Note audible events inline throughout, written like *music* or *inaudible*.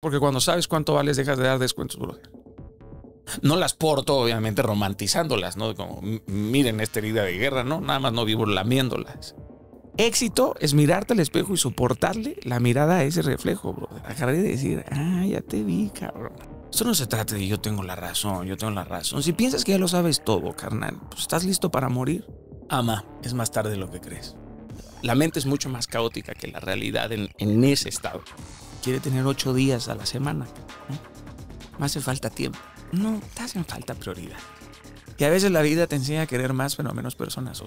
Porque cuando sabes cuánto vales, dejas de dar descuentos, brother. No las porto, obviamente, romantizándolas, ¿no? Como, miren esta herida de guerra, ¿no? Nada más no vivo lamiéndolas. Éxito es mirarte al espejo y soportarle la mirada a ese reflejo, brother. de de decir, ah, ya te vi, cabrón. Esto no se trata de yo tengo la razón, yo tengo la razón. Si piensas que ya lo sabes todo, carnal, pues estás listo para morir. Ama, es más tarde lo que crees. La mente es mucho más caótica que la realidad en, en ese estado quiere tener ocho días a la semana. más Me hace falta tiempo. No, te hacen falta prioridad. Y a veces la vida te enseña a querer más, pero menos personas.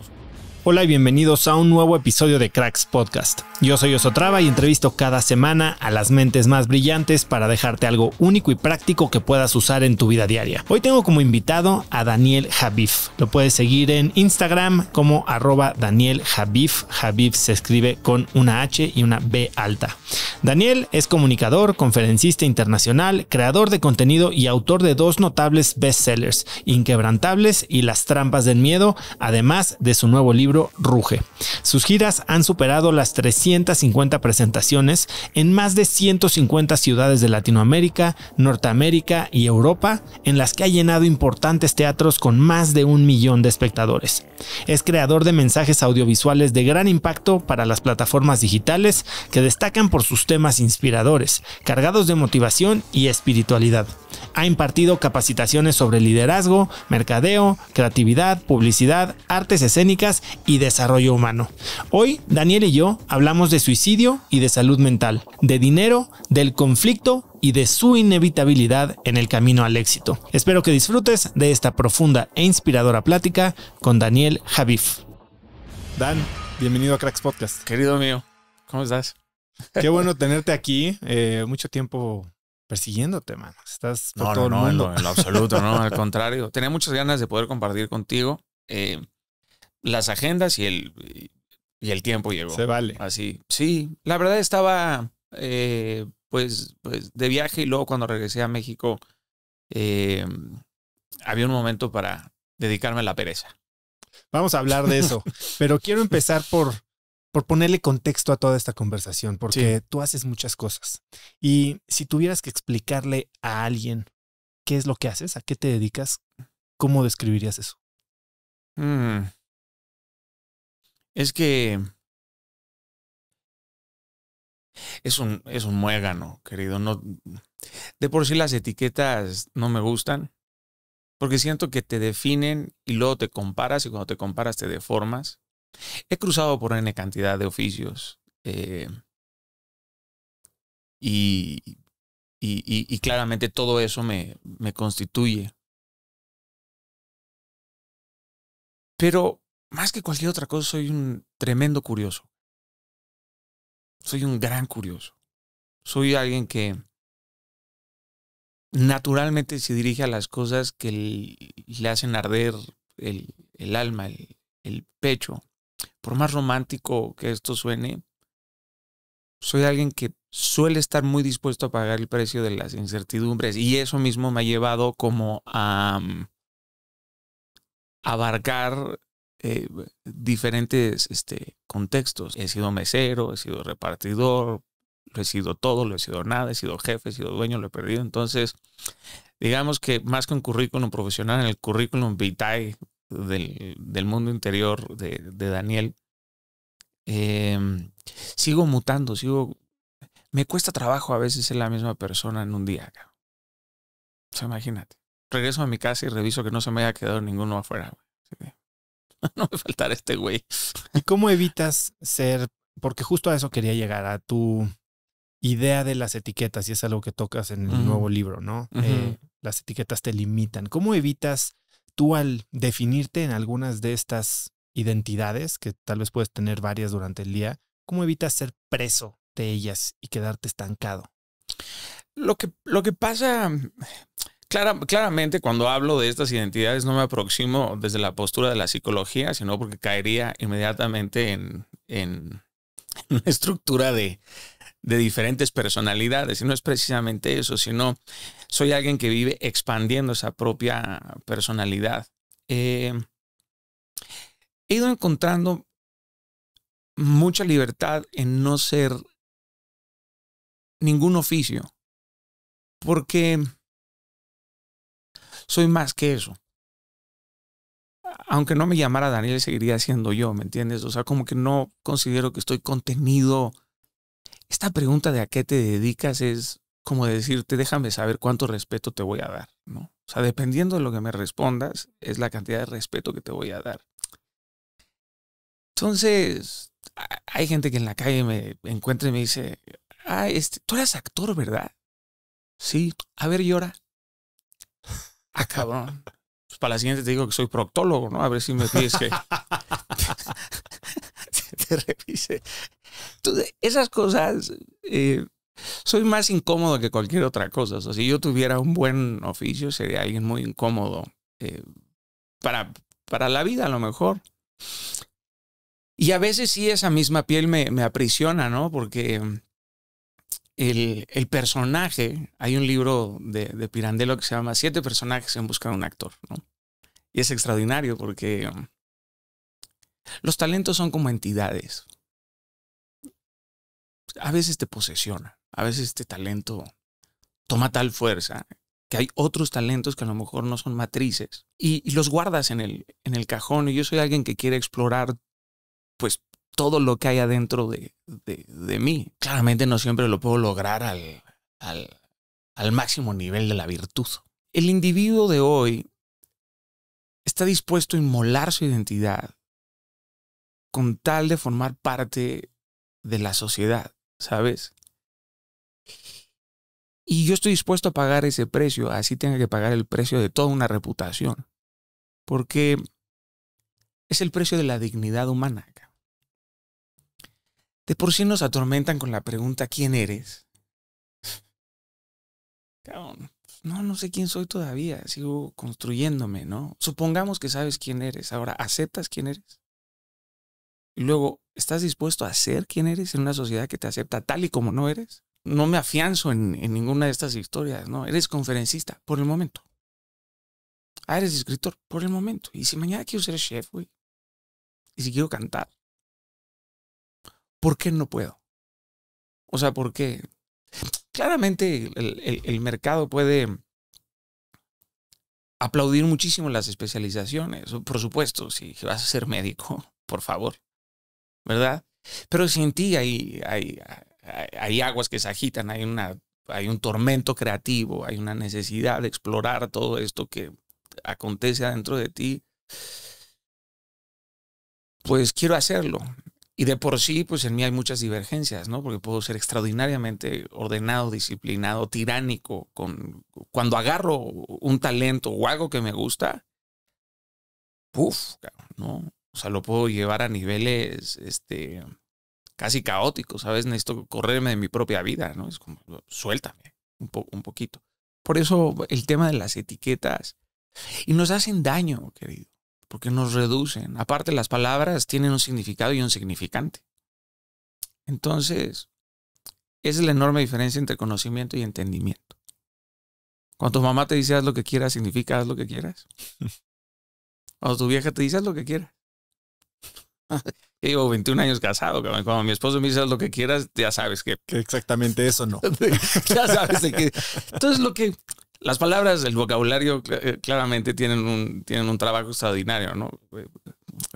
Hola y bienvenidos a un nuevo episodio de Cracks Podcast. Yo soy Osotrava y entrevisto cada semana a las mentes más brillantes para dejarte algo único y práctico que puedas usar en tu vida diaria. Hoy tengo como invitado a Daniel Jabif. Lo puedes seguir en Instagram como arroba Daniel Javif. se escribe con una H y una B alta. Daniel es comunicador, conferencista internacional, creador de contenido y autor de dos notables bestsellers, Inquebrantables y Las Trampas del Miedo, además de su nuevo libro Ruge. Sus giras han superado las 350 presentaciones en más de 150 ciudades de Latinoamérica, Norteamérica y Europa, en las que ha llenado importantes teatros con más de un millón de espectadores. Es creador de mensajes audiovisuales de gran impacto para las plataformas digitales que destacan por sus temas inspiradores, cargados de motivación y espiritualidad ha impartido capacitaciones sobre liderazgo, mercadeo, creatividad, publicidad, artes escénicas y desarrollo humano. Hoy, Daniel y yo hablamos de suicidio y de salud mental, de dinero, del conflicto y de su inevitabilidad en el camino al éxito. Espero que disfrutes de esta profunda e inspiradora plática con Daniel Javif. Dan, bienvenido a Cracks Podcast. Querido mío, ¿cómo estás? Qué bueno tenerte aquí. Eh, mucho tiempo persiguiéndote, mano. Estás no, todo no, el mundo. No, en lo absoluto, no, al *laughs* contrario. Tenía muchas ganas de poder compartir contigo eh, las agendas y el, y el tiempo llegó. Se vale. Así, sí. La verdad estaba, eh, pues, pues, de viaje y luego cuando regresé a México, eh, había un momento para dedicarme a la pereza. Vamos a hablar de eso, *laughs* pero quiero empezar por por ponerle contexto a toda esta conversación, porque tú haces muchas cosas. Y si tuvieras que explicarle a alguien qué es lo que haces, a qué te dedicas, ¿cómo describirías eso? Mm. Es que es un, es un muégano, querido. No, de por sí las etiquetas no me gustan, porque siento que te definen y luego te comparas y cuando te comparas te deformas. He cruzado por N cantidad de oficios eh, y, y, claramente todo eso me, constituye. Pero más que cualquier otra cosa, soy un tremendo curioso. Soy un gran curioso. Soy alguien que naturalmente se dirige a las cosas que le hacen arder el, alma, el pecho por más romántico que esto suene, soy alguien que suele estar muy dispuesto a pagar el precio de las incertidumbres y eso mismo me ha llevado como a mm, abarcar eh, diferentes este, contextos. He sido mesero, he sido repartidor, lo he sido todo, lo he sido nada, he sido jefe, he sido dueño, lo he perdido. Entonces, digamos que más que un currículum profesional, en el currículum vitae del, del mundo interior de, de Daniel, em, sigo mutando, sigo... Me cuesta trabajo a veces ser la misma persona en un día. O sea, imagínate. Regreso a mi casa y reviso que no se me haya quedado ninguno afuera. *laughs* No me faltará este güey. ¿Y cómo evitas ser? Porque justo a eso quería llegar, a tu idea de las etiquetas, y es algo que tocas en el nuevo libro, ¿no? Eh, las etiquetas te limitan. ¿Cómo evitas tú al definirte en algunas de estas identidades, que tal vez puedes tener varias durante el día, ¿cómo evitas ser preso de ellas y quedarte estancado? Lo que, lo que pasa, claramente cuando hablo de estas identidades no me aproximo desde la postura de la psicología, sino porque caería inmediatamente en, en una estructura de, de diferentes personalidades. Y no es precisamente eso, sino soy alguien que vive expandiendo esa propia personalidad. Eh, he ido encontrando mucha libertad en no ser ningún oficio, porque soy más que eso. Aunque no me llamara Daniel, seguiría siendo yo, ¿me entiendes? O sea, como que no considero que estoy contenido esta pregunta de a qué te dedicas es como decirte, déjame saber cuánto respeto te voy a dar, ¿no? O sea, dependiendo de lo que me respondas, es la cantidad de respeto que te voy a dar. Entonces, hay gente que en la calle me encuentra y me dice, ah, este, tú eres actor, ¿verdad? Sí, a ver, llora. Ah, cabrón. Pues para la siguiente te digo que soy proctólogo, ¿no? A ver si me pides que *laughs* *laughs* te, repise esas cosas, eh, soy más incómodo que cualquier otra cosa. O si yo tuviera un buen oficio, sería alguien muy incómodo eh, para, para la vida a lo mejor. Y a veces sí esa misma piel me, me aprisiona, ¿no? Porque el, el, personaje, hay un libro de, de, Pirandello que se llama Siete personajes en busca de un actor, ¿no? Y es extraordinario porque um, los talentos son como entidades a veces te posesiona, a veces este talento toma tal fuerza que hay otros talentos que a lo mejor no son matrices y, los guardas en el, cajón. Y yo soy alguien que quiere explorar pues todo lo que hay adentro de, mí. Claramente no siempre lo puedo lograr al, al máximo nivel de la virtud. El individuo de hoy está dispuesto a inmolar su identidad con tal de formar parte de la sociedad. ¿sabes? Y yo estoy dispuesto a pagar ese precio, así tenga que pagar el precio de toda una reputación, porque es el precio de la dignidad humana. De por sí nos atormentan con la pregunta ¿quién eres? No, no sé quién soy todavía, sigo construyéndome, ¿no? Supongamos que sabes quién eres, ahora aceptas quién eres. Y luego, ¿estás dispuesto a ser quien eres en una sociedad que te acepta tal y como no eres? No me afianzo en, ninguna de estas historias, ¿no? Eres conferencista por el momento. Ah, eres escritor por el momento. Y si mañana quiero ser chef, güey. Y si quiero cantar. ¿Por qué no puedo? O sea, ¿por qué? Claramente el mercado puede aplaudir muchísimo las especializaciones. Por supuesto, si vas a ser médico, *laughs* por favor. ¿verdad? Pero sin ti hay, hay, aguas que se agitan, hay, una, hay un tormento creativo, hay una necesidad de explorar todo esto que acontece adentro de ti, pues quiero hacerlo. Y de por sí, pues en mí hay muchas divergencias, ¿no? Porque puedo ser extraordinariamente ordenado, disciplinado, tiránico. Con, cuando agarro un talento o algo que me gusta, claro ¿no? O sea, lo puedo llevar a niveles este, casi caóticos. ¿sabes? necesito correrme de mi propia vida, ¿no? Es como, suéltame un, un poquito. Por eso el tema de las etiquetas. Y nos hacen daño, querido, porque nos reducen. Aparte, las palabras tienen un significado y un significante. Entonces, esa es la enorme diferencia entre conocimiento y entendimiento. Cuando tu mamá te dice haz lo que quieras, significa haz lo que quieras. *laughs* Cuando tu vieja te dice haz lo que quieras. Yo llevo 21 años casado, Cuando mi esposo me dice lo que quieras, ya sabes que. exactamente eso no. *laughs* ya sabes de Entonces, lo que. Las palabras, el vocabulario, eh, claramente tienen un, tienen un trabajo extraordinario, ¿no? Eh,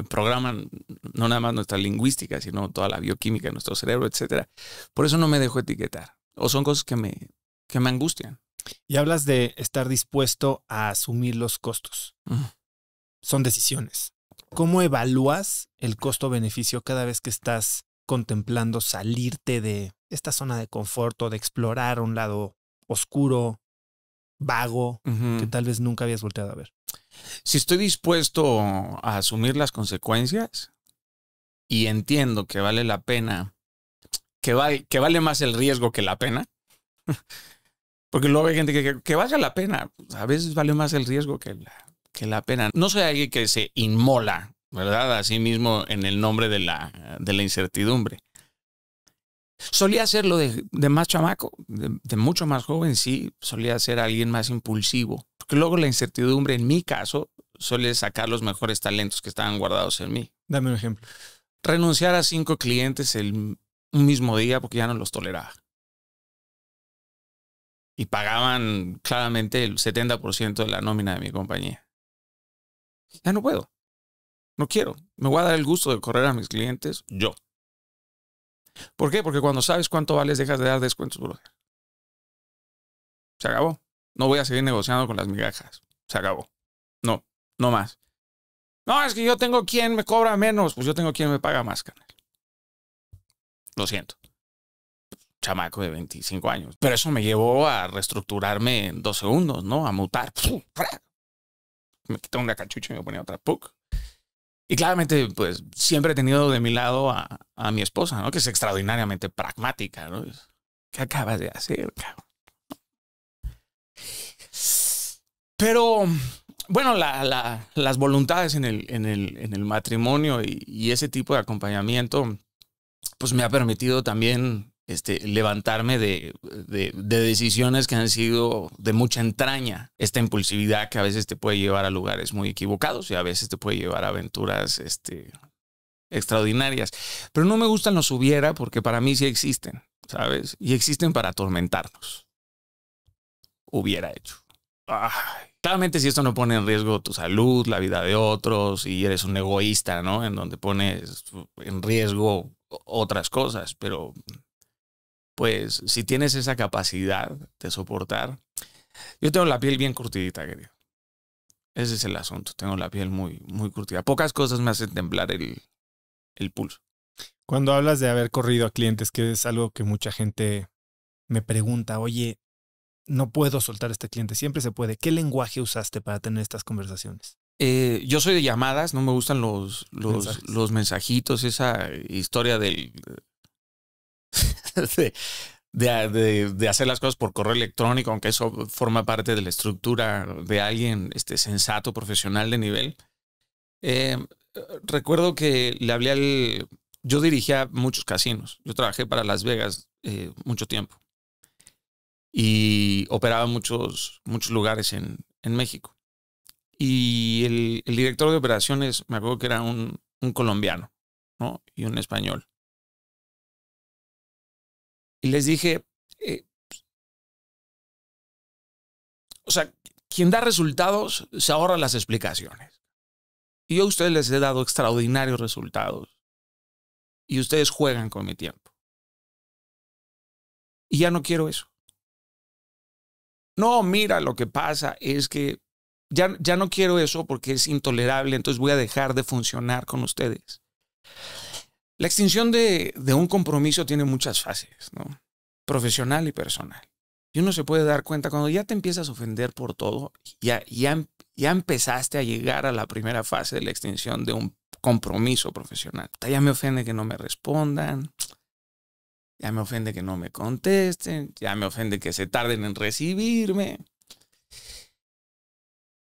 programan no nada más nuestra lingüística, sino toda la bioquímica de nuestro cerebro, etcétera. Por eso no me dejo etiquetar. O son cosas que me, que me angustian. Y hablas de estar dispuesto a asumir los costos. Mm. Son decisiones. ¿Cómo evalúas el costo-beneficio cada vez que estás contemplando salirte de esta zona de confort o de explorar un lado oscuro, vago, que tal vez nunca habías volteado a ver? Si estoy dispuesto a asumir las consecuencias y entiendo que vale la pena, que, vale, que vale más el riesgo que la pena, *laughs* porque luego hay gente que, que, que la pena, pues, a veces vale más el riesgo que la, que la pena. No soy alguien que se inmola, ¿verdad? sí mismo en el nombre de la, de la incertidumbre. Solía hacerlo de, de más chamaco, de, mucho más joven, sí, solía ser alguien más impulsivo. Porque luego la incertidumbre, en mi caso, suele sacar los mejores talentos que estaban guardados en mí. Dame un ejemplo. Renunciar a cinco clientes el mismo día porque ya no los toleraba. Y pagaban claramente el 70% de la nómina de mi compañía ya no puedo. No quiero. Me voy a dar el gusto de correr a mis clientes yo. ¿Por qué? Porque cuando sabes cuánto vales, dejas de dar descuentos, brother. Se acabó. No voy a seguir negociando con las migajas. Se acabó. No, no más. No, es que yo tengo quien me cobra menos. Pues yo tengo quien me paga más, canal. Lo siento. Chamaco de 25 años. Pero eso me llevó a reestructurarme en dos segundos, ¿no? A mutar me quito una cachucha y me ponía otra puck. Y claramente, pues siempre he tenido de mi lado a, mi esposa, ¿no? Que es extraordinariamente pragmática, ¿no? ¿Qué acabas de hacer, Pero, bueno, las voluntades en el, en el, en el matrimonio y, ese tipo de acompañamiento, pues me ha permitido también este, levantarme de, de, decisiones que han sido de mucha entraña. Esta impulsividad que a veces te puede llevar a lugares muy equivocados y a veces te puede llevar a aventuras este, extraordinarias. Pero no me gustan los hubiera porque para mí sí existen, ¿sabes? Y existen para atormentarnos. Hubiera hecho. Claramente si esto no pone en riesgo tu salud, la vida de otros y eres un egoísta, ¿no? En donde pones en riesgo otras cosas, pero pues si tienes esa capacidad de soportar, yo tengo la piel bien curtidita, querido. Ese es el asunto, tengo la piel muy, muy curtida. Pocas cosas me hacen temblar el, el pulso. Cuando hablas de haber corrido a clientes, que es algo que mucha gente me pregunta, oye, no puedo soltar a este cliente, siempre se puede. ¿Qué lenguaje usaste para tener estas conversaciones? Eh, yo soy de llamadas, no me gustan los, los mensajitos, esa historia del *laughs* de, de, hacer las cosas por correo electrónico, aunque eso forma parte de la estructura de alguien este, sensato, profesional de nivel. Em, recuerdo que le hablé al... Yo dirigía muchos casinos. Yo trabajé para Las Vegas eh, mucho tiempo. Y operaba muchos, muchos lugares en, México. Y el, director de operaciones, me acuerdo que era un, colombiano y un español. Y les dije, eh, o sea, quien da resultados se ahorra las explicaciones. Y yo a ustedes les he dado extraordinarios resultados. Y ustedes juegan con mi tiempo. Y ya no quiero eso. No, mira, lo que pasa es que ya, ya no quiero eso porque es intolerable, entonces voy a dejar de funcionar con ustedes. La extinción de, un compromiso tiene muchas fases, ¿no? Profesional y personal. Y uno se puede dar cuenta cuando ya te empiezas a ofender por todo, ya, ya, ya empezaste a llegar a la primera fase de la extinción de un compromiso profesional. Ya me ofende que no me respondan, ya me ofende que no me contesten, ya me ofende que se tarden en recibirme,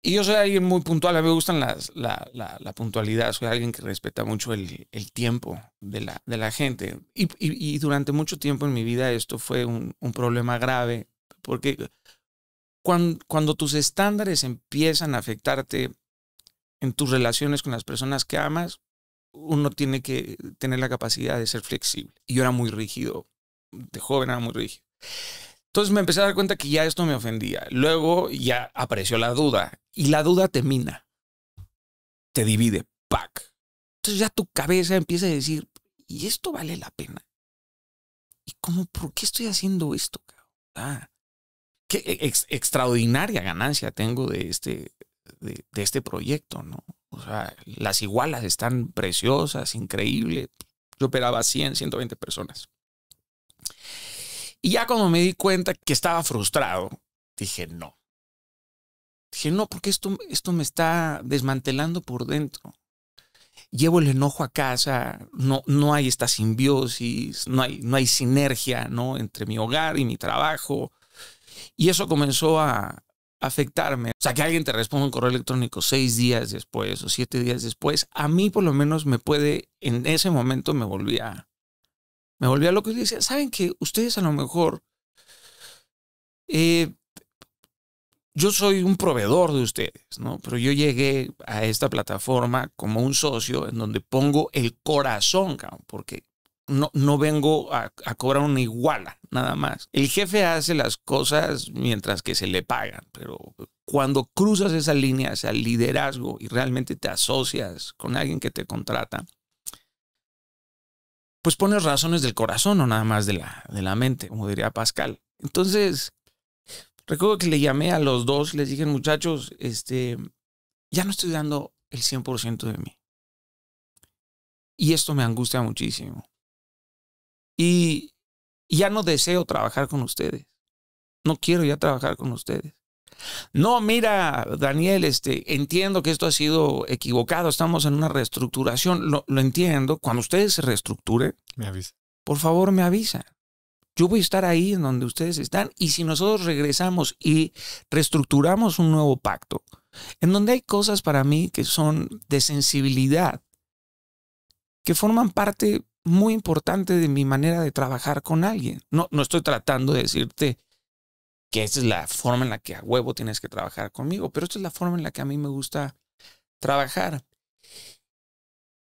y yo soy alguien muy puntual, a mí me gustan las, la, puntualidad, soy alguien que respeta mucho el, tiempo de la, gente. Y, y, durante mucho tiempo en mi vida esto fue un, problema grave, porque cuando, cuando, tus estándares empiezan a afectarte en tus relaciones con las personas que amas, uno tiene que tener la capacidad de ser flexible. Y yo era muy rígido, de joven era muy rígido. Entonces me empecé a dar cuenta que ya esto me ofendía. Luego ya apareció la duda y la duda te mina, te divide, pack Entonces ya tu cabeza empieza a decir, ¿y esto vale la pena? ¿Y cómo, por qué estoy haciendo esto? Ah, qué e-, extraordinaria ganancia tengo de este, de, este proyecto, ¿no? O sea, las igualas están preciosas, increíble. Yo operaba 100, 120 personas. Y ya cuando me di cuenta que estaba frustrado, dije, no, Dije, no, porque esto, esto me está desmantelando por dentro. Llevo el enojo a casa, no, no hay esta simbiosis, no hay, no hay sinergia ¿no? entre mi hogar y mi trabajo. Y eso comenzó a afectarme. O sea, que alguien te responda un correo electrónico seis días después o siete días después, a mí por lo menos me puede, en ese momento me volvía, me volvía loco y decía, ¿saben que ustedes a lo mejor eh, yo soy un proveedor de ustedes, ¿no? Pero yo llegué a esta plataforma como un socio en donde pongo el corazón, porque no, no vengo a, cobrar una iguala, nada más. El jefe hace las cosas mientras que se le pagan, pero cuando cruzas esa línea hacia el liderazgo y realmente te asocias con alguien que te contrata, pues pones razones del corazón, o nada más de la, de la mente, como diría Pascal. Entonces, Recuerdo que le llamé a los dos, les dije, muchachos, este, ya no estoy dando el 100% de mí. Y esto me angustia muchísimo. Y ya no deseo trabajar con ustedes. No quiero ya trabajar con ustedes. No, mira, Daniel, este, entiendo que esto ha sido equivocado. Estamos en una reestructuración. Lo, entiendo. Cuando ustedes se reestructuren, me Por favor, me avisan. Yo voy a estar ahí en donde ustedes están y si nosotros regresamos y reestructuramos un nuevo pacto, en donde hay cosas para mí que son de sensibilidad, que forman parte muy importante de mi manera de trabajar con alguien. No, no estoy tratando de decirte que esa es la forma en la que a huevo tienes que trabajar conmigo, pero esta es la forma en la que a mí me gusta trabajar.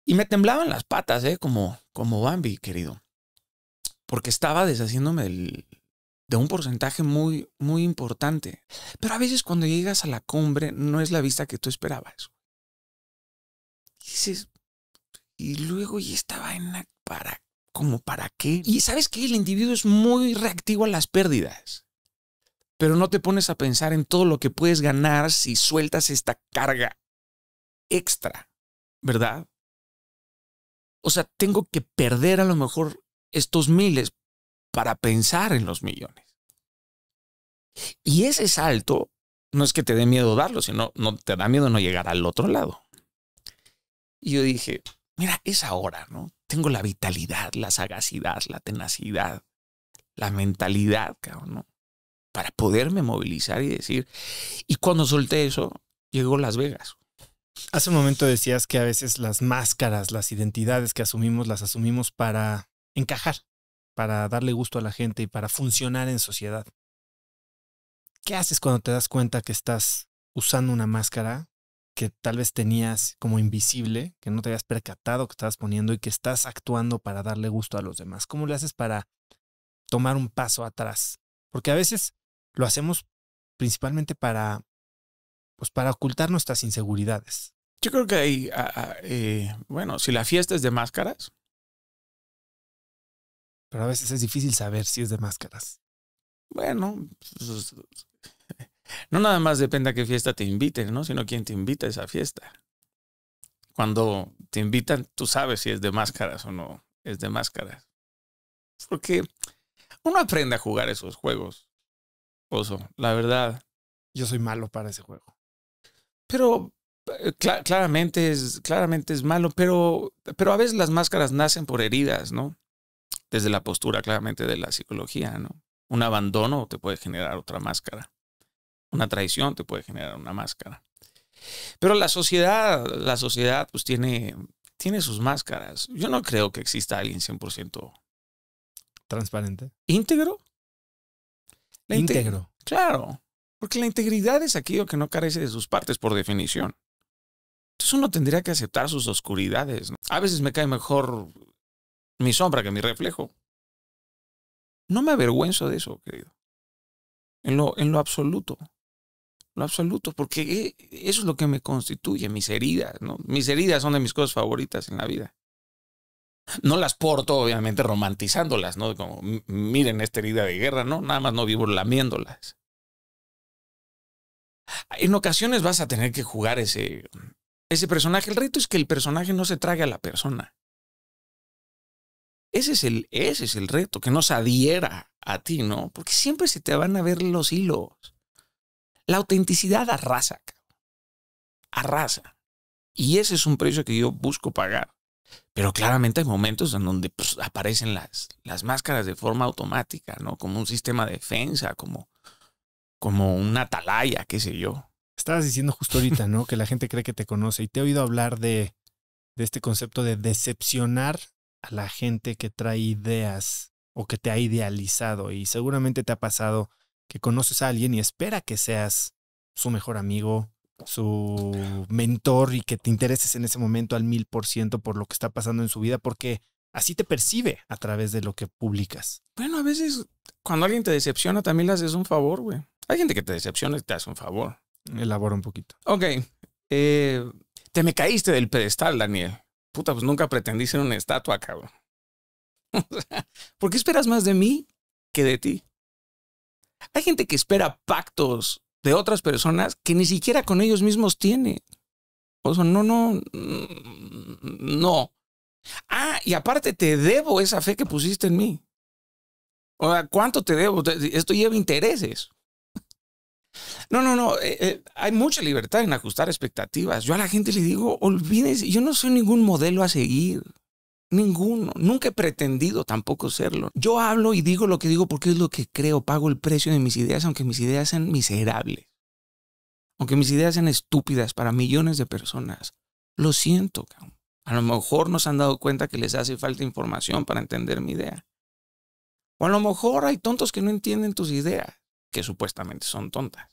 Y me temblaban las patas, ¿eh? Como, como Bambi, querido porque estaba deshaciéndome de un porcentaje muy, muy importante. Pero a veces cuando llegas a la cumbre no es la vista que tú esperabas. Y dices, y luego, ¿y esta vaina para, como para qué? Y sabes que el individuo es muy reactivo a las pérdidas. Pero no te pones a pensar en todo lo que puedes ganar si sueltas esta carga extra, ¿verdad? O sea, tengo que perder a lo mejor estos miles para pensar en los millones. Y ese salto no es que te dé miedo darlo, sino no te da miedo no llegar al otro lado. Y yo dije, mira, es ahora, ¿no? Tengo la vitalidad, la sagacidad, la tenacidad, la mentalidad, cabrón, ¿no? Para poderme movilizar y decir. Y cuando solté eso, llegó Las Vegas. Hace un momento decías que a veces las máscaras, las identidades que asumimos, las asumimos para encajar, para darle gusto a la gente y para funcionar en sociedad. ¿Qué haces cuando te das cuenta que estás usando una máscara que tal vez tenías como invisible, que no te habías percatado que estabas poniendo y que estás actuando para darle gusto a los demás? ¿Cómo le haces para tomar un paso atrás? Porque a veces lo hacemos principalmente para, pues para ocultar nuestras inseguridades. Yo creo que hay, ah, ah, eh, bueno, si la fiesta es de máscaras, pero a veces es difícil saber si es de máscaras. Bueno, pues, *laughs* no nada más depende a qué fiesta te inviten, ¿no? Sino quién te invita a esa fiesta. Cuando te invitan, tú sabes si es de máscaras o no es de máscaras. Porque uno aprende a jugar esos juegos. Oso, la verdad. Yo soy malo para ese juego. Pero eh, claramente, es, claramente es malo, pero, pero a veces las máscaras nacen por heridas, ¿no? desde la postura claramente de la psicología, ¿no? Un abandono te puede generar otra máscara. Una traición te puede generar una máscara. Pero la sociedad, la sociedad pues tiene, tiene sus máscaras. Yo no creo que exista alguien 100% transparente. ¿Íntegro? La íntegro. Claro, porque la integridad es aquello que no carece de sus partes por definición. Entonces uno tendría que aceptar sus oscuridades. ¿no? A veces me cae mejor mi sombra que mi reflejo. No me avergüenzo de eso, querido. En lo, en lo absoluto. Lo absoluto, porque eh, eso es lo que me constituye, mis heridas, ¿no? Mis heridas son de mis cosas favoritas en la vida. No las porto, obviamente, romantizándolas, ¿no? Como, miren esta herida de guerra, ¿no? Nada más no vivo lamiéndolas. En ocasiones vas a tener que jugar ese, ese personaje. El reto es que el personaje no se trague a la persona. Ese es el, ese es el reto, que no se adhiera a ti, ¿no? Porque siempre se te van a ver los hilos. La autenticidad arrasa, arrasa. Y ese es un precio que yo busco pagar. Pero claramente hay momentos en donde pues, aparecen las, las máscaras de forma automática, ¿no? Como un sistema de defensa, como, como una atalaya, qué sé yo. Estabas diciendo justo ahorita, ¿no? que la gente cree que te conoce y te he oído hablar de, de este concepto de decepcionar a la gente que trae ideas o que te ha idealizado y seguramente te ha pasado que conoces a alguien y espera que seas su mejor amigo, su mentor y que te intereses en ese momento al mil por ciento por lo que está pasando en su vida porque así te percibe a través de lo que publicas. Bueno, a veces cuando alguien te decepciona también le haces un favor, güey. Hay gente que te decepciona y te hace un favor. Elabora un poquito. Ok. Eh, te me caíste del pedestal, Daniel puta, pues nunca pretendí ser una estatua, cabrón. *laughs* ¿Por qué esperas más de mí que de ti? Hay gente que espera pactos de otras personas que ni siquiera con ellos mismos tiene. O sea, no, no, mm, no. Ah, y aparte te debo esa fe que pusiste en mí. O sea, ¿cuánto te debo? Esto lleva intereses. No, no, no. Eh, eh, hay mucha libertad en ajustar expectativas. Yo a la gente le digo, olvídense, yo no soy ningún modelo a seguir. Ninguno. Nunca he pretendido tampoco serlo. Yo hablo y digo lo que digo porque es lo que creo. Pago el precio de mis ideas, aunque mis ideas sean miserables. Aunque mis ideas sean estúpidas para millones de personas. Lo siento, cabrón. A lo mejor no se han dado cuenta que les hace falta información para entender mi idea. O a lo mejor hay tontos que no entienden tus ideas que supuestamente son tontas.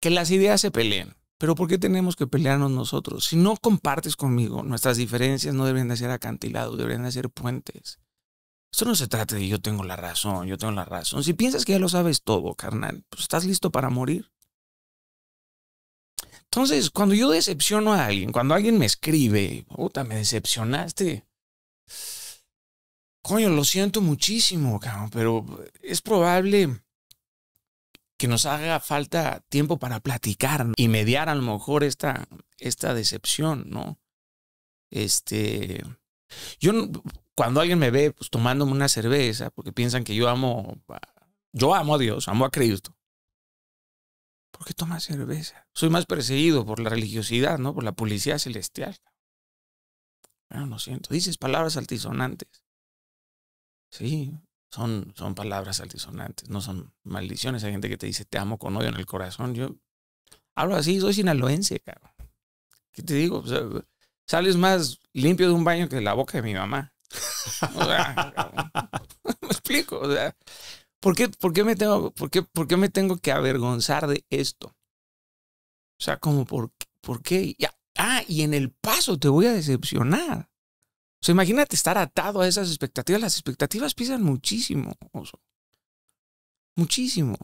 Que las ideas se peleen. Pero ¿por qué tenemos que pelearnos nosotros? Si no compartes conmigo, nuestras diferencias no deberían de ser acantilados, deberían de ser puentes. Esto no se trata de yo tengo la razón, yo tengo la razón. Si piensas que ya lo sabes todo, carnal, pues estás listo para morir. Entonces, cuando yo decepciono a alguien, cuando alguien me escribe, puta, me decepcionaste coño, lo siento muchísimo, pero es probable que nos haga falta tiempo para platicar y mediar a lo mejor esta, esta decepción, ¿no? Este, yo cuando alguien me ve pues, tomándome una cerveza, porque piensan que yo amo, yo amo a Dios, amo a Cristo. ¿Por qué tomas cerveza? Soy más perseguido por la religiosidad, ¿no? Por la policía celestial. Bueno, lo siento. Dices palabras altisonantes. Sí, son, son palabras altisonantes, no son maldiciones. Hay gente que te dice te amo con odio en el corazón. Yo hablo así, soy sinaloense, cabrón. ¿Qué te digo? sales más limpio de un baño que de la boca de mi mamá. O *laughs* me explico. ¿por qué, por me tengo, por qué, me tengo que avergonzar de esto? O sea, como por, por qué. ah, y en el paso te voy a decepcionar. O sea, imagínate estar atado a esas expectativas. Las expectativas pisan muchísimo. Muchísimo.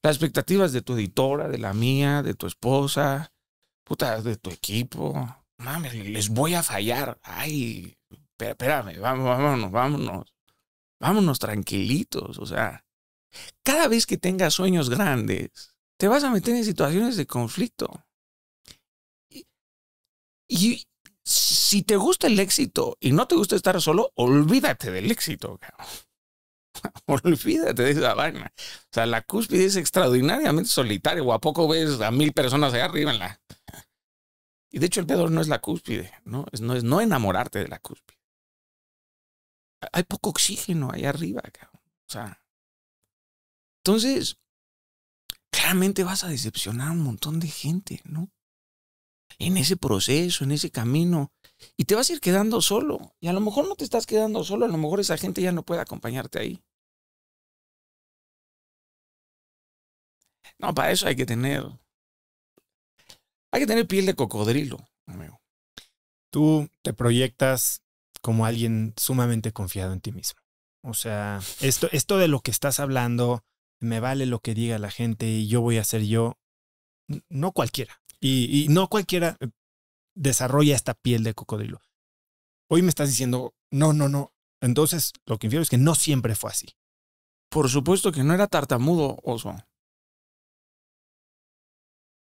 Las expectativas de tu editora, de la mía, de tu esposa, puta, de tu equipo. Mames, les voy a fallar. Ay, espérame, vámonos, vámonos. Vámonos tranquilitos. O sea, cada vez que tengas sueños grandes, te vas a meter en situaciones de conflicto. y, si te gusta el éxito y no te gusta estar solo, olvídate del éxito. *laughs* olvídate de esa vaina. O sea, la cúspide es extraordinariamente solitaria. ¿O a poco ves a mil personas allá arriba en la... Y de hecho el pedo no es la cúspide, ¿no? Es, no es no enamorarte de la cúspide. Hay poco oxígeno allá arriba, cabrón. O sea... Entonces, claramente vas a decepcionar a un montón de gente, ¿no? en ese proceso, en ese camino, y te vas a ir quedando solo. Y a lo mejor no te estás quedando solo, a lo mejor esa gente ya no puede acompañarte ahí. No, para eso hay que tener. Hay que tener piel de cocodrilo, Tú te proyectas como alguien sumamente confiado en ti mismo. O sea, esto, esto de lo que estás hablando, me vale lo que diga la gente y yo voy a ser yo. No cualquiera. Y, no cualquiera eh, desarrolla esta piel de cocodrilo. Hoy me estás diciendo, no, no, no. Entonces, lo que infiero es que no siempre fue así. Por supuesto que no era tartamudo, oso.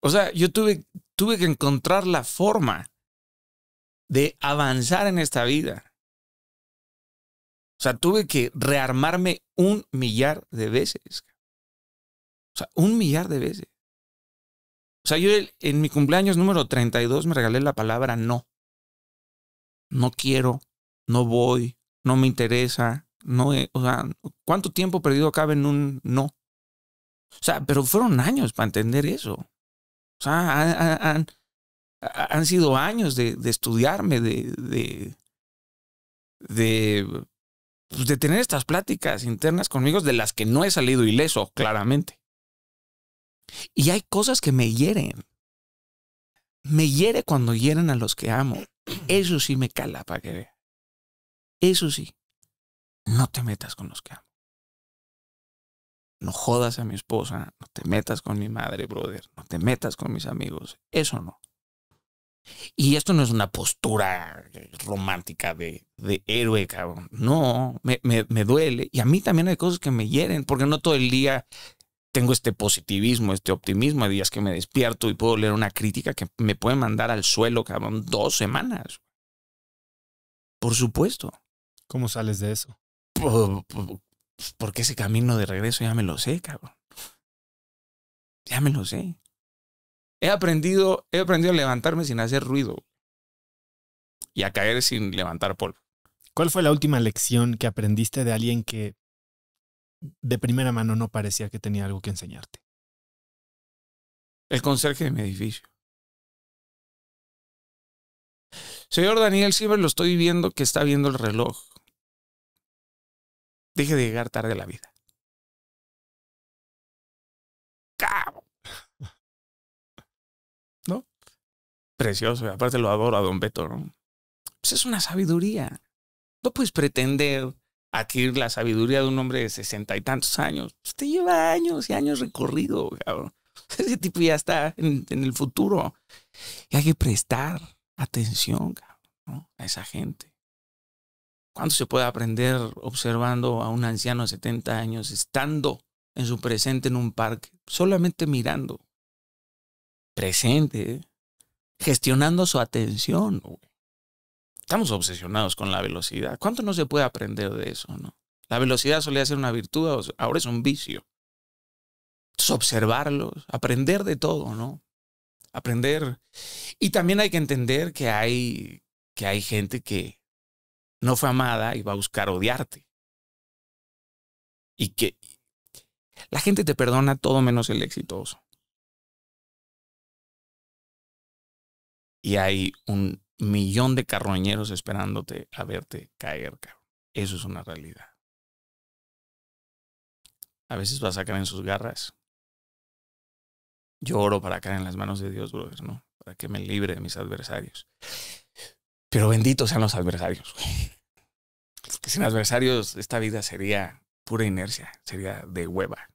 O sea, yo tuve, tuve que encontrar la forma de avanzar en esta vida. O sea, tuve que rearmarme un millar de veces. O sea, un millar de veces. O sea, yo en mi cumpleaños número 32 me regalé la palabra no. No quiero, no voy, no me interesa, no, o sea, ¿cuánto tiempo perdido cabe en un no? O sea, pero fueron años para entender eso. O sea, han, han, sido años de, de estudiarme, de, de, de, pues, de tener estas pláticas internas conmigo de las que no he salido ileso, claramente. Y hay cosas que me hieren. Me hiere cuando hieren a los que amo. Eso sí me cala para que vea. Eso sí, no te metas con los que amo. No jodas a mi esposa, no te metas con mi madre, brother, no te metas con mis amigos. Eso no. Y esto no es una postura romántica de, de héroe, cabrón. No, me, me, me, duele. Y a mí también hay cosas que me hieren, porque no todo el día tengo este positivismo, este optimismo, hay días que me despierto y puedo leer una crítica que me puede mandar al suelo, cabrón, dos semanas. Por supuesto. ¿Cómo sales de eso? Pues, porque ese camino de regreso ya me lo sé, cabrón. Ya me lo sé. He aprendido, he aprendido a levantarme sin hacer ruido y a caer sin levantar polvo. ¿Cuál fue la última lección que aprendiste de alguien que de primera mano no parecía que tenía algo que enseñarte. El conserje de mi edificio. Señor Daniel Silver, lo estoy viendo que está viendo el reloj. Deje de llegar tarde a la vida. ¡Cabo! *laughs* ¿No? Precioso, aparte lo adoro a Don Beto, ¿no? Pues es una sabiduría. No puedes pretender adquirir la sabiduría de un hombre de sesenta y tantos años. Usted pues, lleva años y años recorrido, cabrón. *laughs* Ese tipo ya está en, el futuro. Y hay que prestar atención cabrón, a esa gente. ¿Cuánto se puede aprender observando a un anciano de 70 años estando en su presente en un parque? Solamente mirando. Presente. ¿eh? Gestionando su atención. Güey estamos obsesionados con la velocidad. ¿Cuánto no se puede aprender de eso? No? La velocidad solía ser una virtud, ahora es un vicio. Entonces, observarlos, aprender de todo, ¿no? Aprender. Y también hay que entender que hay, que hay gente que no fue amada y va a buscar odiarte. Y que la gente te perdona todo menos el exitoso. Y hay un millón de carroñeros esperándote a verte caer, cabrón. Eso es una realidad. A veces vas a caer en sus garras. Yo oro para caer en las manos de Dios, brother, ¿no? Para que me libre de mis adversarios. Pero benditos sean los adversarios. sin adversarios esta vida sería pura inercia, sería de hueva.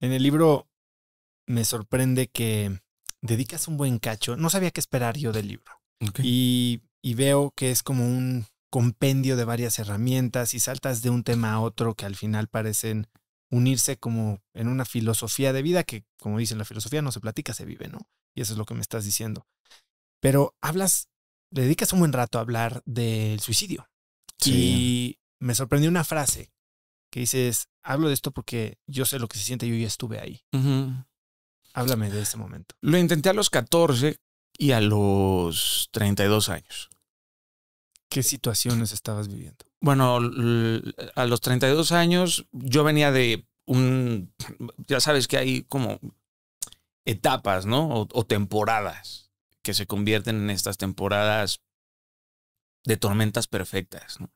En el libro me sorprende que dedicas un buen cacho. No sabía qué esperar yo del libro. Y, veo que es como un compendio de varias herramientas y saltas de un tema a otro que al final parecen unirse como en una filosofía de vida que, como dicen, la filosofía no se platica, se vive, ¿no? Y eso es lo que me estás diciendo. Pero hablas, le dedicas un buen rato a hablar del suicidio. Y me sorprendió una frase que dices, hablo de esto porque yo sé lo que se siente, yo ya estuve ahí. Háblame de ese momento. Lo intenté a los 14 y a los 32 años. ¿Qué situaciones estabas viviendo? Bueno, a los 32 años yo venía de un, ya sabes que hay como etapas, ¿no? O, temporadas que se convierten en estas temporadas de tormentas perfectas, ¿no?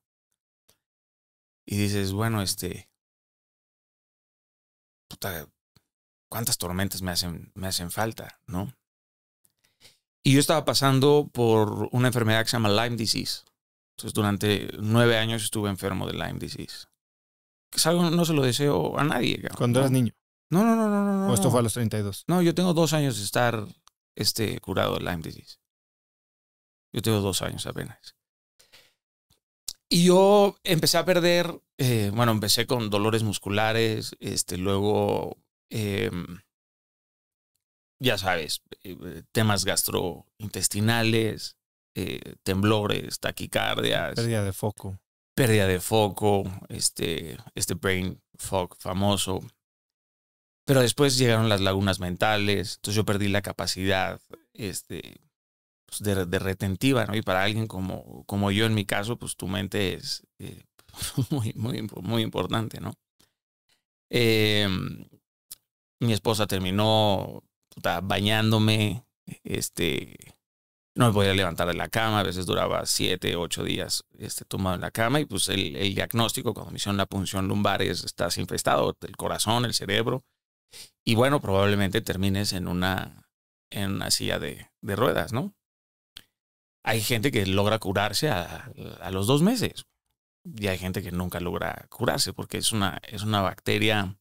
Y dices, bueno, este, puta, ¿cuántas tormentas me hacen, me hacen falta, ¿no? Y yo estaba pasando por una enfermedad que se llama Lyme disease. Entonces, durante nueve años estuve enfermo de Lyme disease. Es algo no se lo deseo a nadie. ¿Cuando eras niño? No, no, no, no, no. ¿O esto fue a los 32? No, yo tengo dos años de estar este, curado de Lyme disease. Yo tengo dos años apenas. Y yo empecé a perder, eh, bueno, empecé con dolores musculares, este, luego eh, ya sabes, eh, temas gastrointestinales, eh, temblores, taquicardias. Pérdida de foco. Pérdida de foco, este, este brain fog famoso. Pero después llegaron las lagunas mentales, entonces yo perdí la capacidad este, pues, de, de, retentiva, ¿no? Y para alguien como, como yo en mi caso, pues tu mente es eh, *laughs* muy, muy, muy importante, ¿no? Em, mi esposa terminó bañándome, este, no me podía levantar de la cama, a veces duraba siete, ocho días este, tomado en la cama y pues el, diagnóstico cuando me hicieron la punción lumbar es, estás infestado el corazón, el cerebro y bueno, probablemente termines en una, en una silla de, de ruedas, ¿no? Hay gente que logra curarse a, a, los dos meses y hay gente que nunca logra curarse porque es una, es una bacteria